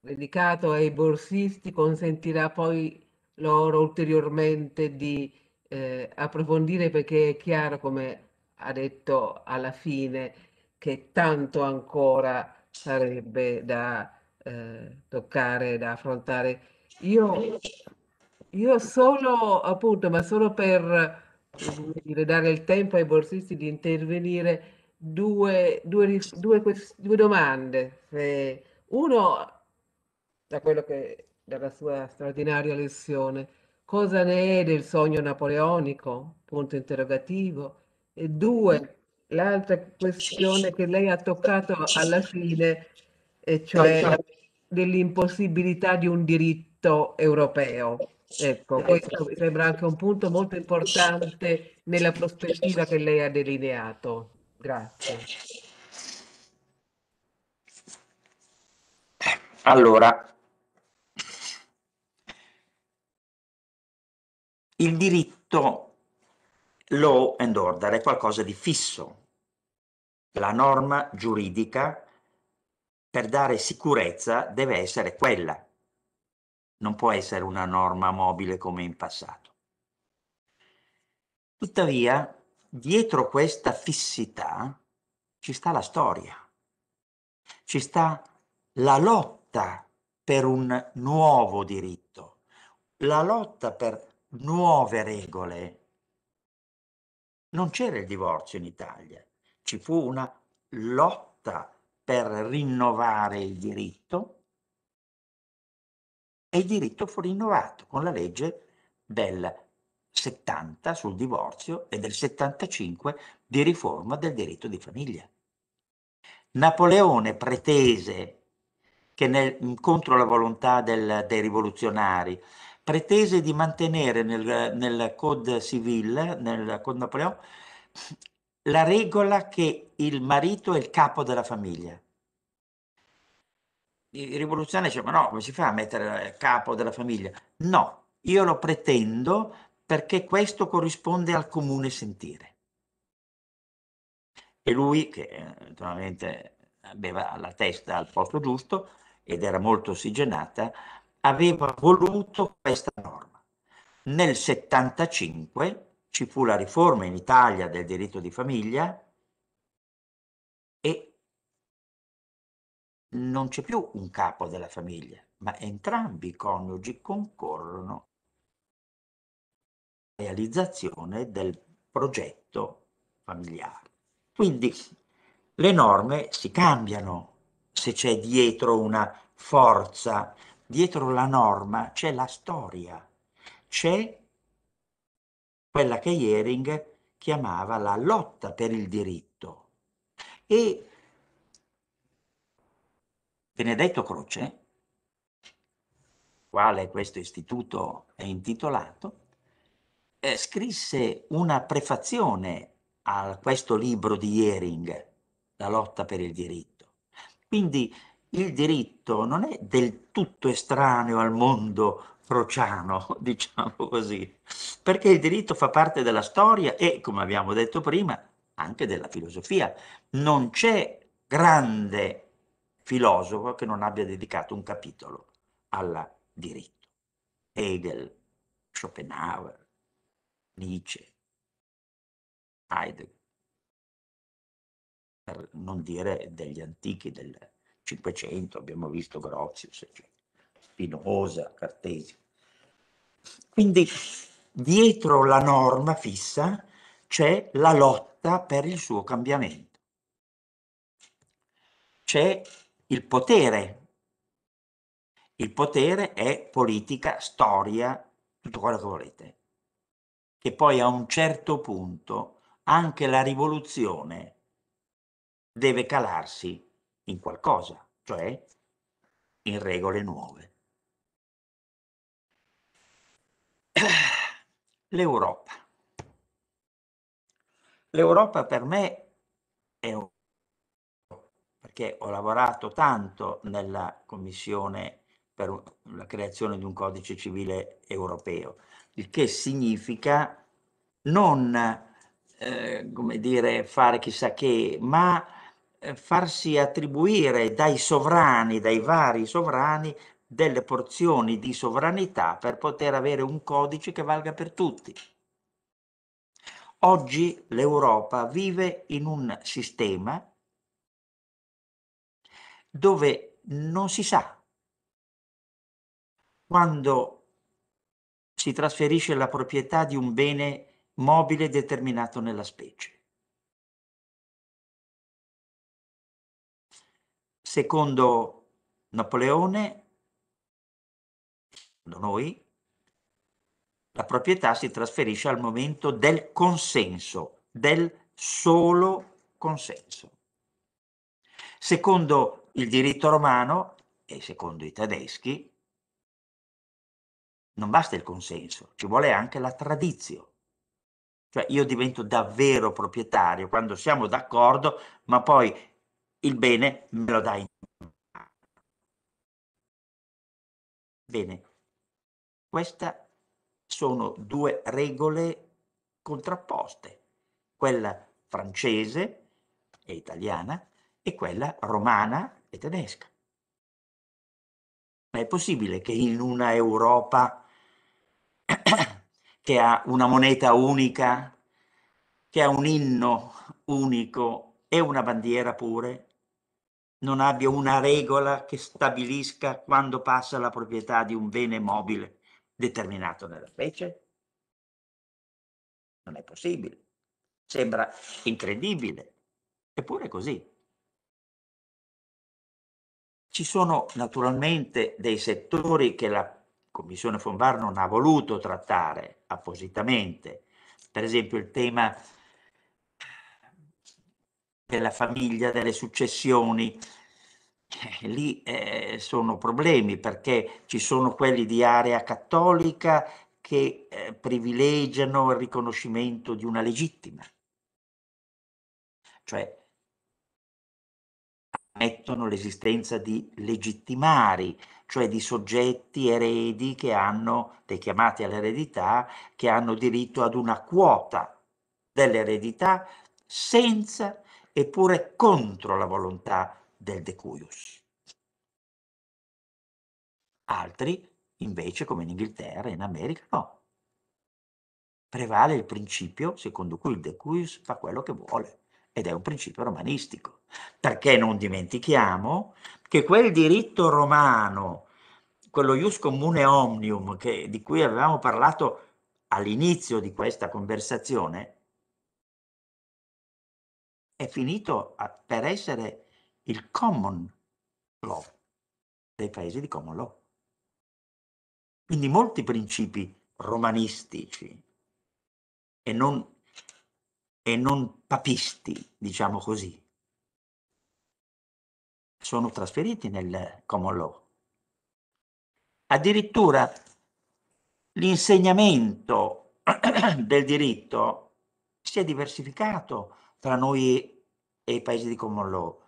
dedicato ai borsisti consentirà poi loro ulteriormente di eh, approfondire perché è chiaro, come ha detto alla fine, che tanto ancora sarebbe da eh, toccare, da affrontare. Io, io solo, appunto, ma solo per dire, dare il tempo ai borsisti di intervenire, due, due, due, due domande. Se uno, da quello che, dalla sua straordinaria lezione, Cosa ne è del sogno napoleonico? Punto interrogativo. E due, l'altra questione che lei ha toccato alla fine, e cioè dell'impossibilità di un diritto europeo. Ecco, eh, questo mi sembra anche un punto molto importante nella prospettiva che lei ha delineato. Grazie. Allora, Il diritto law and order è qualcosa di fisso, la norma giuridica per dare sicurezza deve essere quella, non può essere una norma mobile come in passato. Tuttavia, dietro questa fissità ci sta la storia, ci sta la lotta per un nuovo diritto, la lotta per nuove regole. Non c'era il divorzio in Italia, ci fu una lotta per rinnovare il diritto e il diritto fu rinnovato con la legge del 70 sul divorzio e del 75 di riforma del diritto di famiglia. Napoleone pretese che nel, contro la volontà del, dei rivoluzionari pretese di mantenere nel, nel Code Civil, nel Code Napoleon, la regola che il marito è il capo della famiglia. I rivoluzionari dicevano, no, come si fa a mettere il capo della famiglia? No, io lo pretendo perché questo corrisponde al comune sentire. E lui, che eh, naturalmente aveva la testa al posto giusto ed era molto ossigenata, aveva voluto questa norma. Nel 75 ci fu la riforma in Italia del diritto di famiglia e non c'è più un capo della famiglia, ma entrambi i coniugi concorrono alla realizzazione del progetto familiare. Quindi le norme si cambiano se c'è dietro una forza dietro la norma c'è la storia, c'è quella che Jering chiamava la lotta per il diritto. E Benedetto Croce, quale questo istituto è intitolato, eh, scrisse una prefazione a questo libro di Jering, La lotta per il diritto. Quindi il diritto non è del tutto estraneo al mondo prociano, *laughs* diciamo così, perché il diritto fa parte della storia e, come abbiamo detto prima, anche della filosofia. Non c'è grande filosofo che non abbia dedicato un capitolo al diritto. Hegel, Schopenhauer, Nietzsche, Heidegger, per non dire degli antichi del 500, abbiamo visto Grotius, Spinoza, Cartesio. Quindi dietro la norma fissa c'è la lotta per il suo cambiamento. C'è il potere. Il potere è politica, storia, tutto quello che volete. Che poi a un certo punto anche la rivoluzione deve calarsi in qualcosa, cioè in regole nuove. *clears throat* L'Europa. L'Europa per me è un perché ho lavorato tanto nella commissione per la creazione di un codice civile europeo, il che significa non eh, come dire, fare chissà che, ma eh, farsi attribuire dai sovrani, dai vari sovrani, delle porzioni di sovranità per poter avere un codice che valga per tutti. Oggi l'Europa vive in un sistema dove non si sa quando si trasferisce la proprietà di un bene mobile determinato nella specie. secondo Napoleone, secondo noi, la proprietà si trasferisce al momento del consenso, del solo consenso. Secondo il diritto romano e secondo i tedeschi, non basta il consenso, ci vuole anche la tradizione. Cioè io divento davvero proprietario quando siamo d'accordo, ma poi il bene me lo dai Bene, queste sono due regole contrapposte, quella francese e italiana e quella romana e tedesca. Ma è possibile che in una Europa *coughs* che ha una moneta unica, che ha un inno unico e una bandiera pure, non abbia una regola che stabilisca quando passa la proprietà di un bene mobile determinato nella specie? Non è possibile. Sembra incredibile, eppure è così. Ci sono naturalmente dei settori che la Commissione Fombar non ha voluto trattare appositamente, per esempio il tema della famiglia, delle successioni. Eh, lì eh, sono problemi perché ci sono quelli di area cattolica che eh, privilegiano il riconoscimento di una legittima, cioè ammettono l'esistenza di legittimari, cioè di soggetti eredi che hanno, dei chiamati all'eredità, che hanno diritto ad una quota dell'eredità senza eppure contro la volontà del decuius. Altri, invece, come in Inghilterra e in America, no. Prevale il principio secondo cui il decuius fa quello che vuole, ed è un principio romanistico, perché non dimentichiamo che quel diritto romano, quello ius commune omnium che, di cui avevamo parlato all'inizio di questa conversazione, è finito a, per essere il common law dei paesi di common law. Quindi molti principi romanistici e non, e non papisti, diciamo così, sono trasferiti nel common law. Addirittura l'insegnamento del diritto si è diversificato tra noi e i paesi di common law,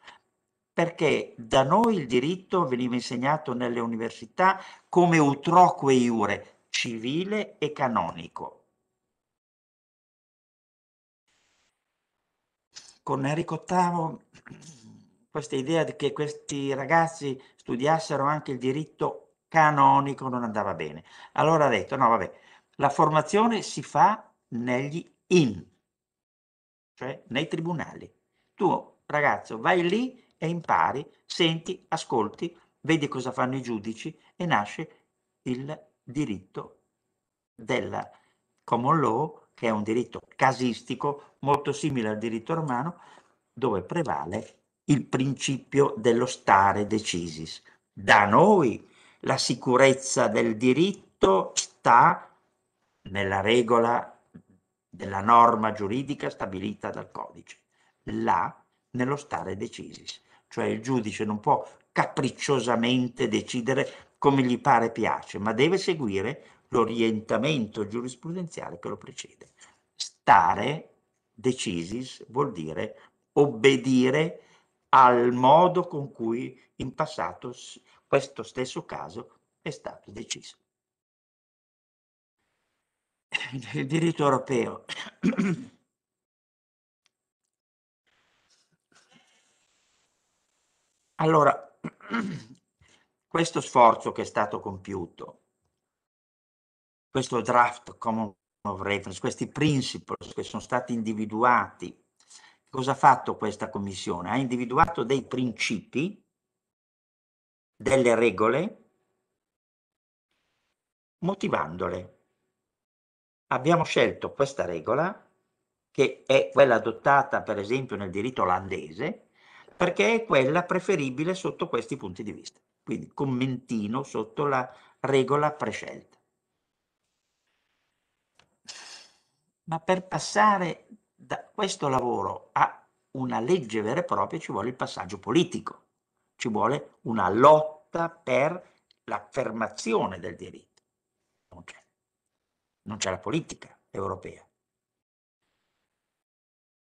perché da noi il diritto veniva insegnato nelle università come utroque iure, civile e canonico. Con Enrico VIII questa idea di che questi ragazzi studiassero anche il diritto canonico non andava bene. Allora ha detto, no vabbè, la formazione si fa negli in, cioè nei tribunali. Tu, ragazzo, vai lì e impari, senti, ascolti, vedi cosa fanno i giudici e nasce il diritto della common law, che è un diritto casistico molto simile al diritto romano, dove prevale il principio dello stare decisis. Da noi la sicurezza del diritto sta nella regola della norma giuridica stabilita dal codice, là nello stare decisis, cioè il giudice non può capricciosamente decidere come gli pare e piace, ma deve seguire l'orientamento giurisprudenziale che lo precede. Stare decisis vuol dire obbedire al modo con cui in passato questo stesso caso è stato deciso del diritto europeo. Allora, questo sforzo che è stato compiuto, questo draft common of reference, questi principles che sono stati individuati, cosa ha fatto questa commissione? Ha individuato dei principi, delle regole, motivandole abbiamo scelto questa regola, che è quella adottata per esempio nel diritto olandese, perché è quella preferibile sotto questi punti di vista. Quindi commentino sotto la regola prescelta. Ma per passare da questo lavoro a una legge vera e propria ci vuole il passaggio politico, ci vuole una lotta per l'affermazione del diritto. Non c'è non c'è la politica europea.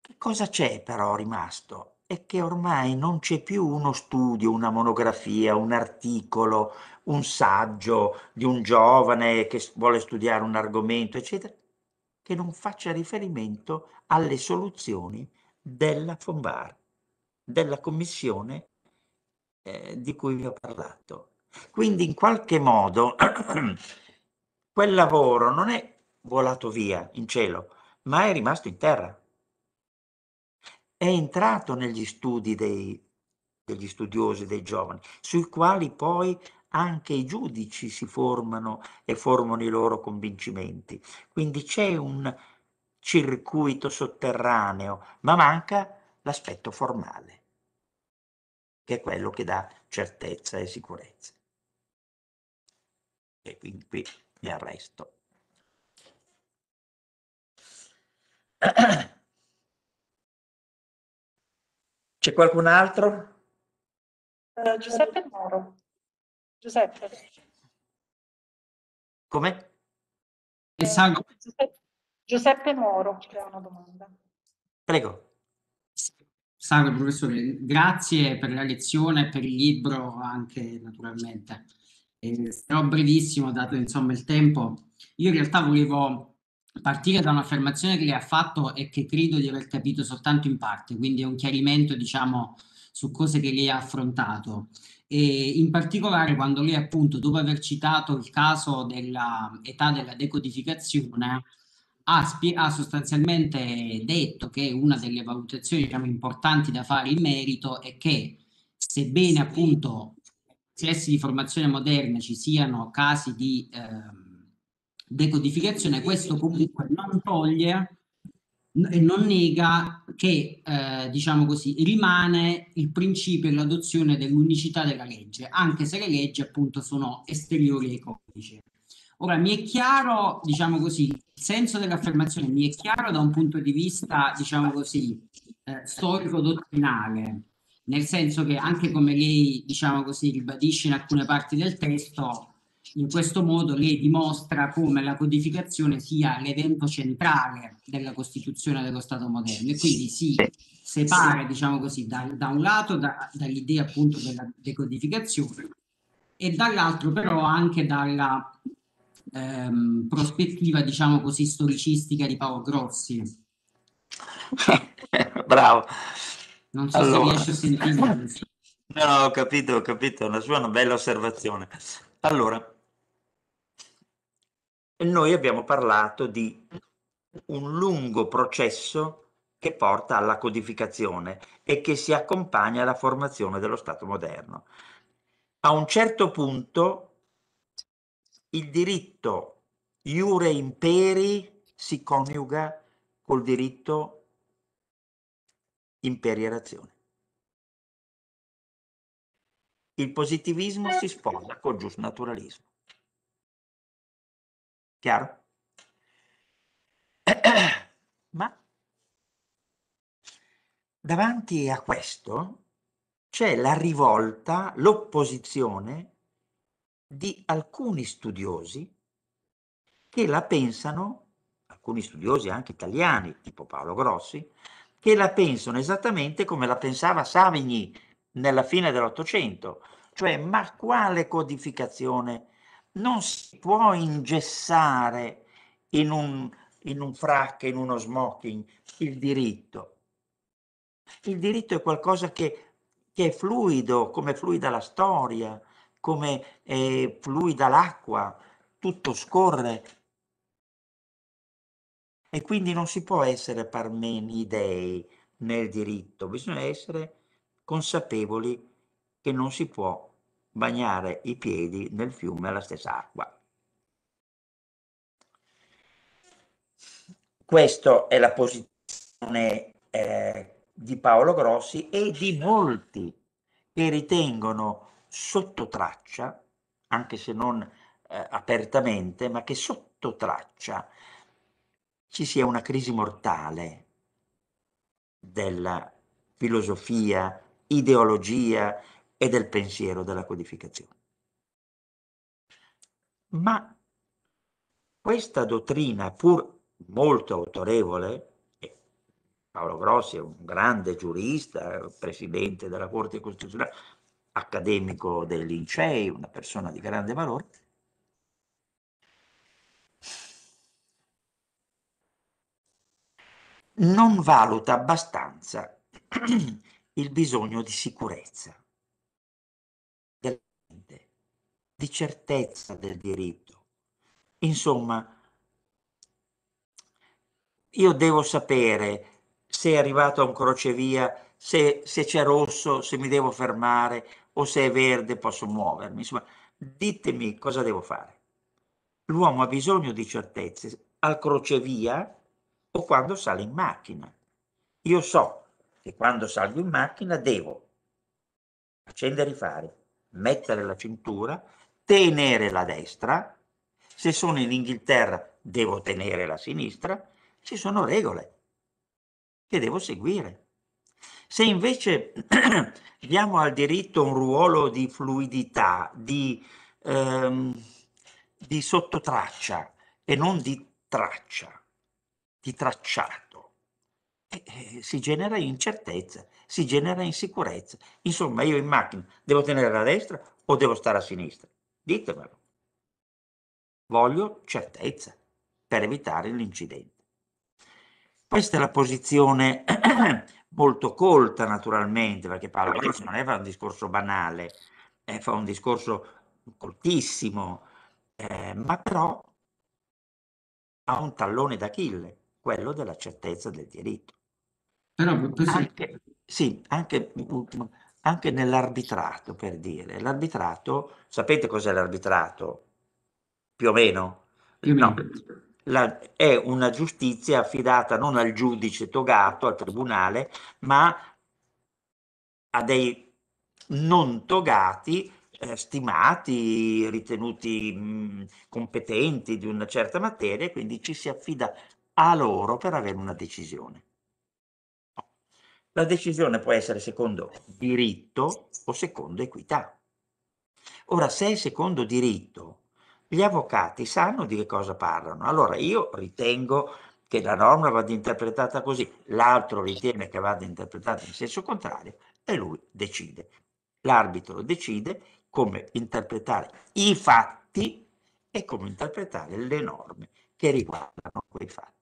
Che cosa c'è però rimasto? È che ormai non c'è più uno studio, una monografia, un articolo, un saggio di un giovane che vuole studiare un argomento, eccetera, che non faccia riferimento alle soluzioni della FOMBAR, della commissione eh, di cui vi ho parlato. Quindi in qualche modo *clears throat* quel lavoro non è volato via in cielo, ma è rimasto in terra. È entrato negli studi dei, degli studiosi, dei giovani, sui quali poi anche i giudici si formano e formano i loro convincimenti. Quindi c'è un circuito sotterraneo, ma manca l'aspetto formale, che è quello che dà certezza e sicurezza. E quindi qui di arresto. C'è qualcun altro? Uh, Giuseppe Moro. Giuseppe. Come? Eh, Giuseppe, Giuseppe Moro c'è una domanda. Prego. Salve professore, grazie per la lezione e per il libro anche naturalmente sarò brevissimo dato insomma il tempo. Io in realtà volevo partire da un'affermazione che lei ha fatto e che credo di aver capito soltanto in parte, quindi è un chiarimento diciamo su cose che lei ha affrontato. E in particolare quando lei appunto dopo aver citato il caso dell'età della decodificazione ha, spie- ha, sostanzialmente detto che una delle valutazioni diciamo, importanti da fare in merito è che sebbene appunto processi di formazione moderna ci siano casi di eh, decodificazione, questo comunque non toglie e non nega che, eh, diciamo così, rimane il principio e l'adozione dell'unicità della legge, anche se le leggi appunto sono esteriori ai codici. Ora mi è chiaro, diciamo così, il senso dell'affermazione mi è chiaro da un punto di vista, diciamo così, eh, storico-dottrinale, nel senso che anche come lei, diciamo così, ribadisce in alcune parti del testo, in questo modo lei dimostra come la codificazione sia l'evento centrale della Costituzione dello Stato moderno e quindi si separa, diciamo così, da, da un lato da, dall'idea appunto della decodificazione e dall'altro però anche dalla ehm, prospettiva, diciamo così, storicistica di Paolo Grossi. *laughs* Bravo. Non so allora. se riesci a sentire. No, ho capito, ho capito, la sua è una bella osservazione. Allora, noi abbiamo parlato di un lungo processo che porta alla codificazione e che si accompagna alla formazione dello Stato moderno. A un certo punto il diritto iure imperi si coniuga col diritto imperierazione. Il positivismo si sposa col giusnaturalismo. Chiaro? *clears throat* Ma davanti a questo c'è la rivolta, l'opposizione di alcuni studiosi che la pensano, alcuni studiosi anche italiani, tipo Paolo Grossi, che la pensano esattamente come la pensava Savigny nella fine dell'Ottocento, cioè ma quale codificazione? Non si può ingessare in un, in un frac, in uno smoking, il diritto. Il diritto è qualcosa che, che è fluido, come fluida la storia, come è fluida l'acqua, tutto scorre, e quindi non si può essere parmenidei nel diritto, bisogna essere consapevoli che non si può bagnare i piedi nel fiume alla stessa acqua. Questa è la posizione eh, di Paolo Grossi e di molti che ritengono sotto traccia, anche se non eh, apertamente, ma che sotto traccia ci sia una crisi mortale della filosofia, ideologia e del pensiero della codificazione. Ma questa dottrina, pur molto autorevole, Paolo Grossi è un grande giurista, presidente della Corte Costituzionale, accademico dei Lincei, una persona di grande valore, non valuta abbastanza *clears throat* il bisogno di sicurezza di certezza del diritto. Insomma, io devo sapere se è arrivato a un crocevia, se, se c'è rosso, se mi devo fermare o se è verde posso muovermi. Insomma, ditemi cosa devo fare. L'uomo ha bisogno di certezze. Al crocevia o quando sale in macchina. Io so che quando salgo in macchina devo accendere i fari, mettere la cintura, tenere la destra, se sono in Inghilterra devo tenere la sinistra, ci sono regole che devo seguire. Se invece *clears throat* diamo al diritto un ruolo di fluidità, di, ehm, di sottotraccia e non di traccia, di tracciato. E, e, eh, si genera incertezza, si genera insicurezza. Insomma, io in macchina devo tenere a destra o devo stare a sinistra? Ditemelo. Voglio certezza per evitare l'incidente. Questa è la posizione *clears throat* molto colta naturalmente, perché Paolo Grosso non è un discorso banale, eh, fa un discorso coltissimo, eh, ma però ha un tallone d'Achille, quello della certezza del diritto. Però, per... anche, sì, anche, anche nell'arbitrato, per dire. L'arbitrato, sapete cos'è l'arbitrato? Più o meno? Più o meno. No. La, è una giustizia affidata non al giudice togato, al tribunale, ma a dei non togati eh, stimati, ritenuti mh, competenti di una certa materia, quindi ci si affida a loro per avere una decisione. La decisione può essere secondo diritto o secondo equità. Ora, se è secondo diritto, gli avvocati sanno di che cosa parlano. Allora, io ritengo che la norma vada interpretata così, l'altro ritiene che vada interpretata in senso contrario e lui decide. L'arbitro decide come interpretare i fatti e come interpretare le norme che riguardano quei fatti.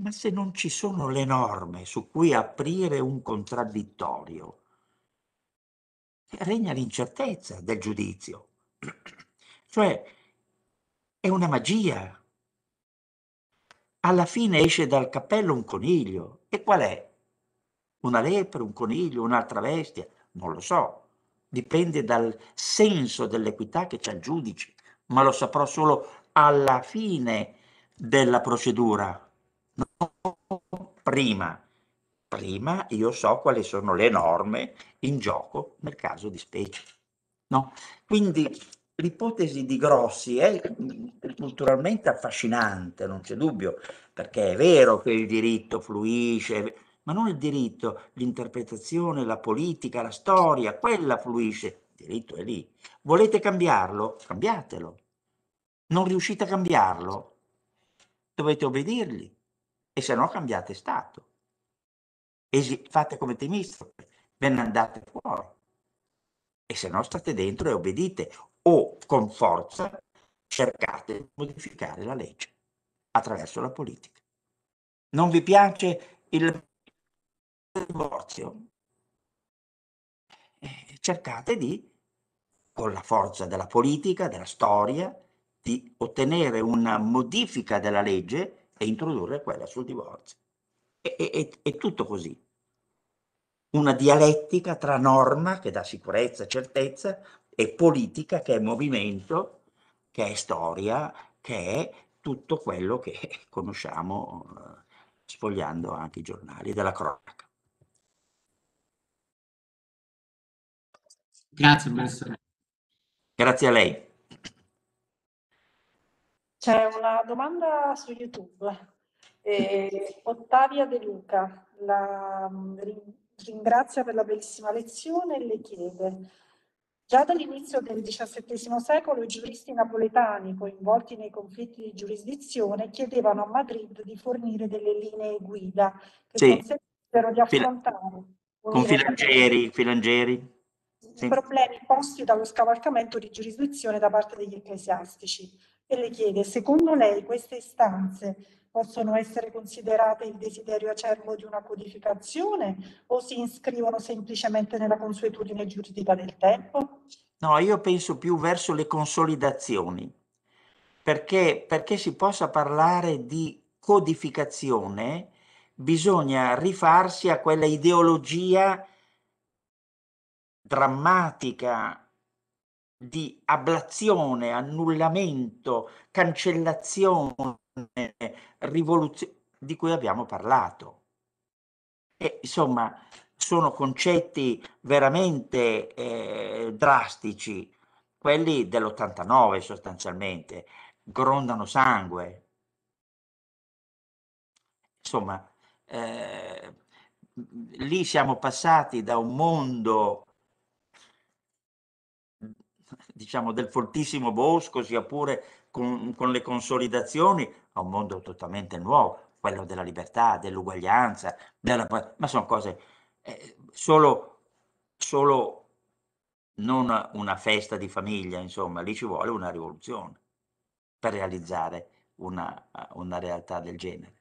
Ma se non ci sono le norme su cui aprire un contraddittorio, regna l'incertezza del giudizio. *clears throat* Cioè, è una magia. Alla fine esce dal cappello un coniglio. E qual è? Una lepre, un coniglio, un'altra bestia? Non lo so. Dipende dal senso dell'equità che c'ha il giudice, ma lo saprò solo alla fine della procedura, prima. Prima io so quali sono le norme in gioco nel caso di specie. No? Quindi l'ipotesi di Grossi è culturalmente affascinante, non c'è dubbio, perché è vero che il diritto fluisce, ma non il diritto, l'interpretazione, la politica, la storia, quella fluisce, il diritto è lì. Volete cambiarlo? Cambiatelo. Non riuscite a cambiarlo? Dovete obbedirgli e se no cambiate Stato. Esi- fate come temistro, ve ne andate fuori. E se no state dentro e obbedite o con forza cercate di modificare la legge attraverso la politica. Non vi piace il divorzio? Eh, cercate di, con la forza della politica, della storia, di ottenere una modifica della legge e introdurre quella sul divorzio. È, è, è tutto così. Una dialettica tra norma che dà sicurezza, e certezza e politica che è movimento, che è storia, che è tutto quello che *laughs* conosciamo eh, sfogliando anche i giornali della cronaca. Grazie professore. Grazie a lei. C'è una domanda su YouTube. Eh, Ottavia De Luca la ringrazia per la bellissima lezione e le chiede. Già dall'inizio del XVII secolo i giuristi napoletani coinvolti nei conflitti di giurisdizione chiedevano a Madrid di fornire delle linee guida che sì. consentissero di affrontare con filangeri, filangeri. i sì. problemi posti dallo scavalcamento di giurisdizione da parte degli ecclesiastici e le chiede, secondo lei queste istanze possono essere considerate il desiderio acerbo di una codificazione o si iscrivono semplicemente nella consuetudine giuridica del tempo? No, io penso più verso le consolidazioni, perché, perché si possa parlare di codificazione bisogna rifarsi a quella ideologia drammatica di ablazione, annullamento, cancellazione, rivoluzione di cui abbiamo parlato. E, insomma, sono concetti veramente eh, drastici, quelli dell'89 sostanzialmente, grondano sangue. Insomma, eh, lì siamo passati da un mondo *laughs* diciamo, del fortissimo Bosco, sia pure con, con le consolidazioni, a un mondo totalmente nuovo, quello della libertà, dell'uguaglianza, della... ma sono cose eh, solo, solo non una festa di famiglia, insomma, lì ci vuole una rivoluzione per realizzare una, una realtà del genere.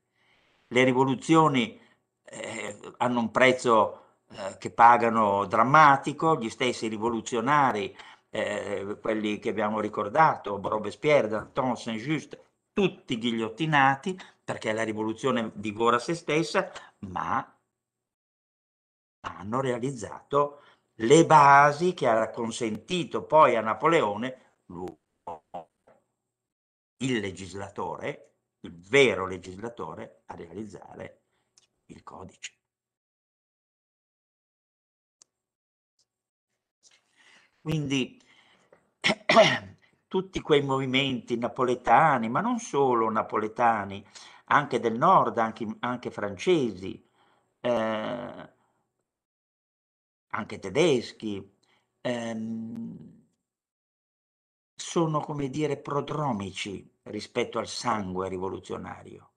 Le rivoluzioni eh, hanno un prezzo eh, che pagano drammatico, gli stessi rivoluzionari eh, quelli che abbiamo ricordato, Robespierre, Danton, Saint-Just, tutti ghigliottinati perché la rivoluzione divora se stessa, ma hanno realizzato le basi che ha consentito poi a Napoleone, il legislatore, il vero legislatore, a realizzare il codice. Quindi *coughs* tutti quei movimenti napoletani, ma non solo napoletani, anche del nord, anche, anche francesi, eh, anche tedeschi, ehm, sono come dire prodromici rispetto al sangue rivoluzionario,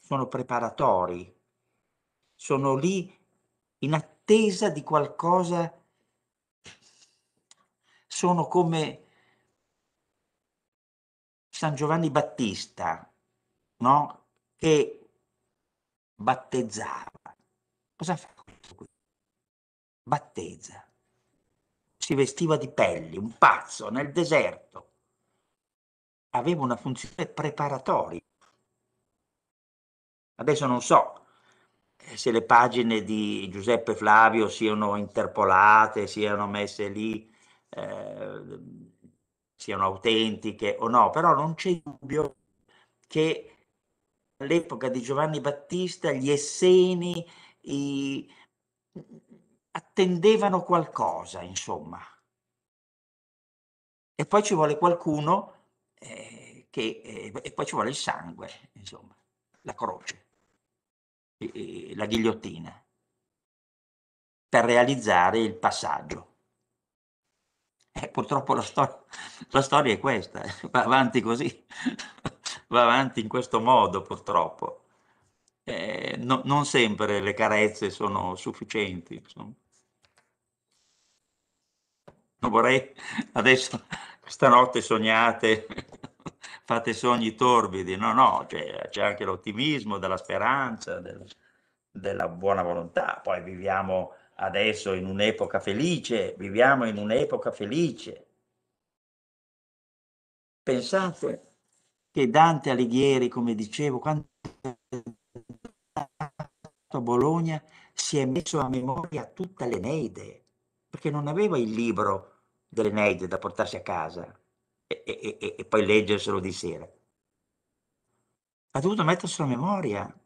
sono preparatori, sono lì in attesa di qualcosa sono come San Giovanni Battista, no? Che battezzava. Cosa fa questo qui? Battezza. Si vestiva di pelli, un pazzo, nel deserto. Aveva una funzione preparatoria. Adesso non so eh, se le pagine di Giuseppe Flavio siano interpolate, siano messe lì eh, siano autentiche o no, però non c'è dubbio che all'epoca di Giovanni Battista gli esseni i, attendevano qualcosa, insomma. E poi ci vuole qualcuno eh, che, eh, e poi ci vuole il sangue, insomma, la croce, e, e la ghigliottina, per realizzare il passaggio. Eh, purtroppo la, stor- la, storia è questa, eh, va avanti così, *laughs* va avanti in questo modo purtroppo. Eh, no, non sempre le carezze sono sufficienti. Insomma. Non vorrei adesso, stanotte sognate, *laughs* fate sogni torbidi, no, no, c'è, c'è anche l'ottimismo, della speranza, del, della buona volontà, poi viviamo adesso in un'epoca felice, viviamo in un'epoca felice. Pensate che Dante Alighieri, come dicevo, quando a Bologna si è messo a memoria tutta l'Eneide, perché non aveva il libro dell'Eneide da portarsi a casa e, e, e poi leggerselo di sera. Ha dovuto metterselo a memoria.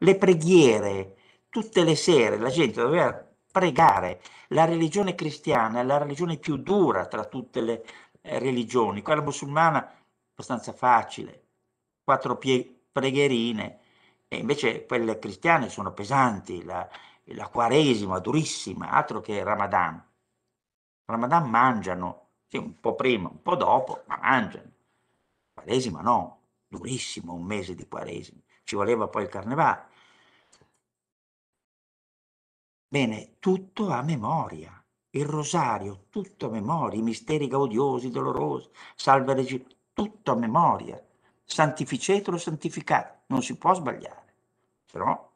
Le preghiere, tutte le sere, la gente doveva pregare. La religione cristiana è la religione più dura tra tutte le eh, religioni, quella musulmana è abbastanza facile, quattro pie- pregherine, e invece quelle cristiane sono pesanti, la, la quaresima durissima, altro che il Ramadan. Ramadan mangiano, sì, un po' prima, un po' dopo, ma mangiano. Quaresima no, durissimo un mese di quaresima. Ci voleva poi il carnevale. Bene, tutto a memoria. Il rosario, tutto a memoria, i misteri gaudiosi, dolorosi, salve regina, tutto a memoria. Santificetelo, santificate, non si può sbagliare, se no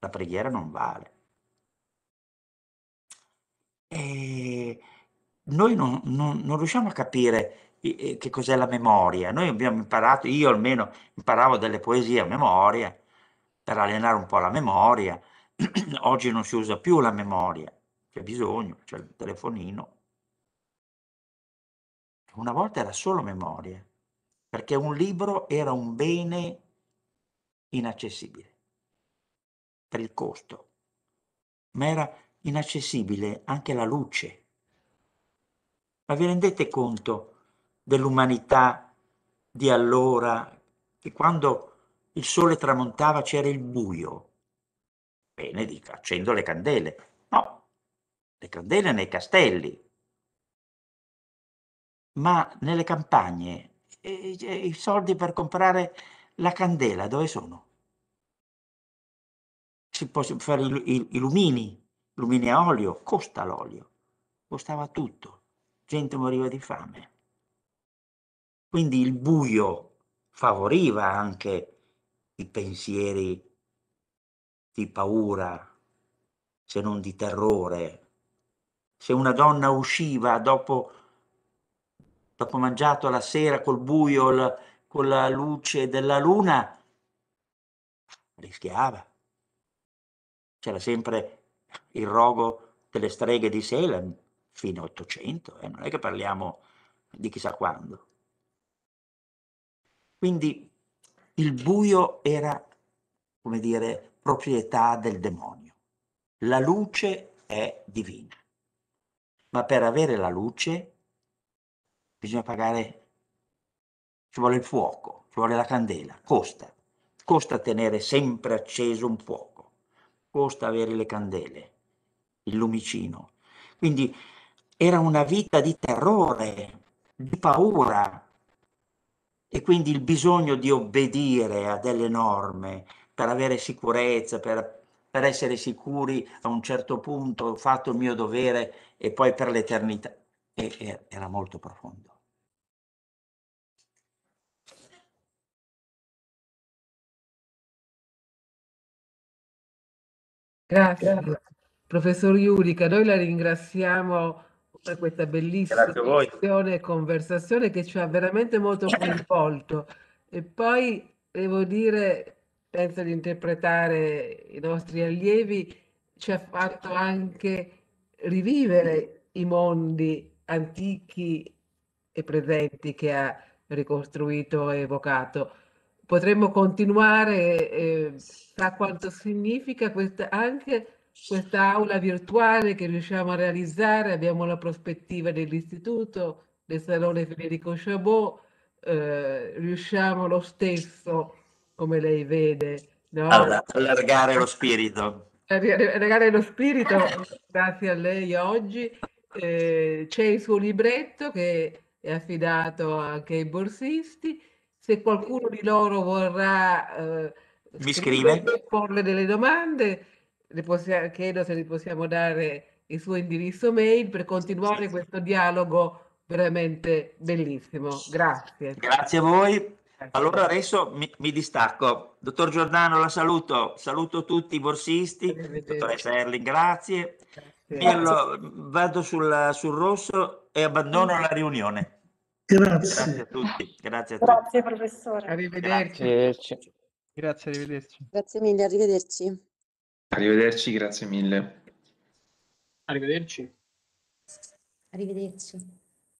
la preghiera non vale. E noi non, non, non riusciamo a capire che cos'è la memoria. Noi abbiamo imparato, io almeno imparavo delle poesie a memoria, per allenare un po' la memoria, *clears throat* oggi non si usa più la memoria, c'è bisogno, c'è il telefonino. Una volta era solo memoria, perché un libro era un bene inaccessibile per il costo, ma era inaccessibile anche la luce. Ma vi rendete conto dell'umanità di allora, che quando il sole tramontava c'era il buio, Bene, dico, accendo le candele. No, le candele nei castelli. Ma nelle campagne e, e, i soldi per comprare la candela dove sono? Si possono fare i, i, i lumini, lumini a olio, costa l'olio, costava tutto, gente moriva di fame. Quindi il buio favoriva anche i pensieri di paura, se non di terrore. Se una donna usciva dopo, dopo mangiato la sera col buio, la, con la luce della luna, rischiava. C'era sempre il rogo delle streghe di Salem, fino all'Ottocento, eh? non è che parliamo di chissà quando. Quindi il buio era, come dire, proprietà del demonio. La luce è divina, ma per avere la luce bisogna pagare, ci vuole il fuoco, ci vuole la candela, costa. Costa tenere sempre acceso un fuoco, costa avere le candele, il lumicino. Quindi era una vita di terrore, di paura, e quindi il bisogno di obbedire a delle norme, per avere sicurezza, per, per essere sicuri a un certo punto, ho fatto il mio dovere e poi per l'eternità. E, e, era molto profondo. Grazie. Grazie. Professor Iurica, noi la ringraziamo per questa bellissima conversazione che ci ha veramente molto coinvolto. E poi devo dire, penso di interpretare i nostri allievi, ci ha fatto anche rivivere i mondi antichi e presenti che ha ricostruito e evocato. Potremmo continuare, eh, sa quanto significa questa, anche questa aula virtuale che riusciamo a realizzare, abbiamo la prospettiva dell'istituto, del Salone Federico Chabot, eh, riusciamo lo stesso a come lei vede. No? allargare lo spirito. Allargare lo spirito, *laughs* grazie a lei oggi. Eh, c'è il suo libretto che è affidato anche ai borsisti. Se qualcuno di loro vorrà eh, Mi scrive. porle delle domande, possiamo, chiedo se gli possiamo dare il suo indirizzo mail per continuare questo dialogo veramente bellissimo. Grazie. Grazie a voi. Allora adesso mi, mi, distacco. Dottor Giordano, la saluto. Saluto tutti i borsisti. Dottoressa Erling, grazie. Pirlo, vado sul, sul, rosso e abbandono la riunione. Grazie. grazie a tutti. Grazie, a tutti. grazie professore. Arrivederci. Grazie. grazie, arrivederci. Grazie mille, arrivederci. Arrivederci, grazie mille. Arrivederci. Arrivederci.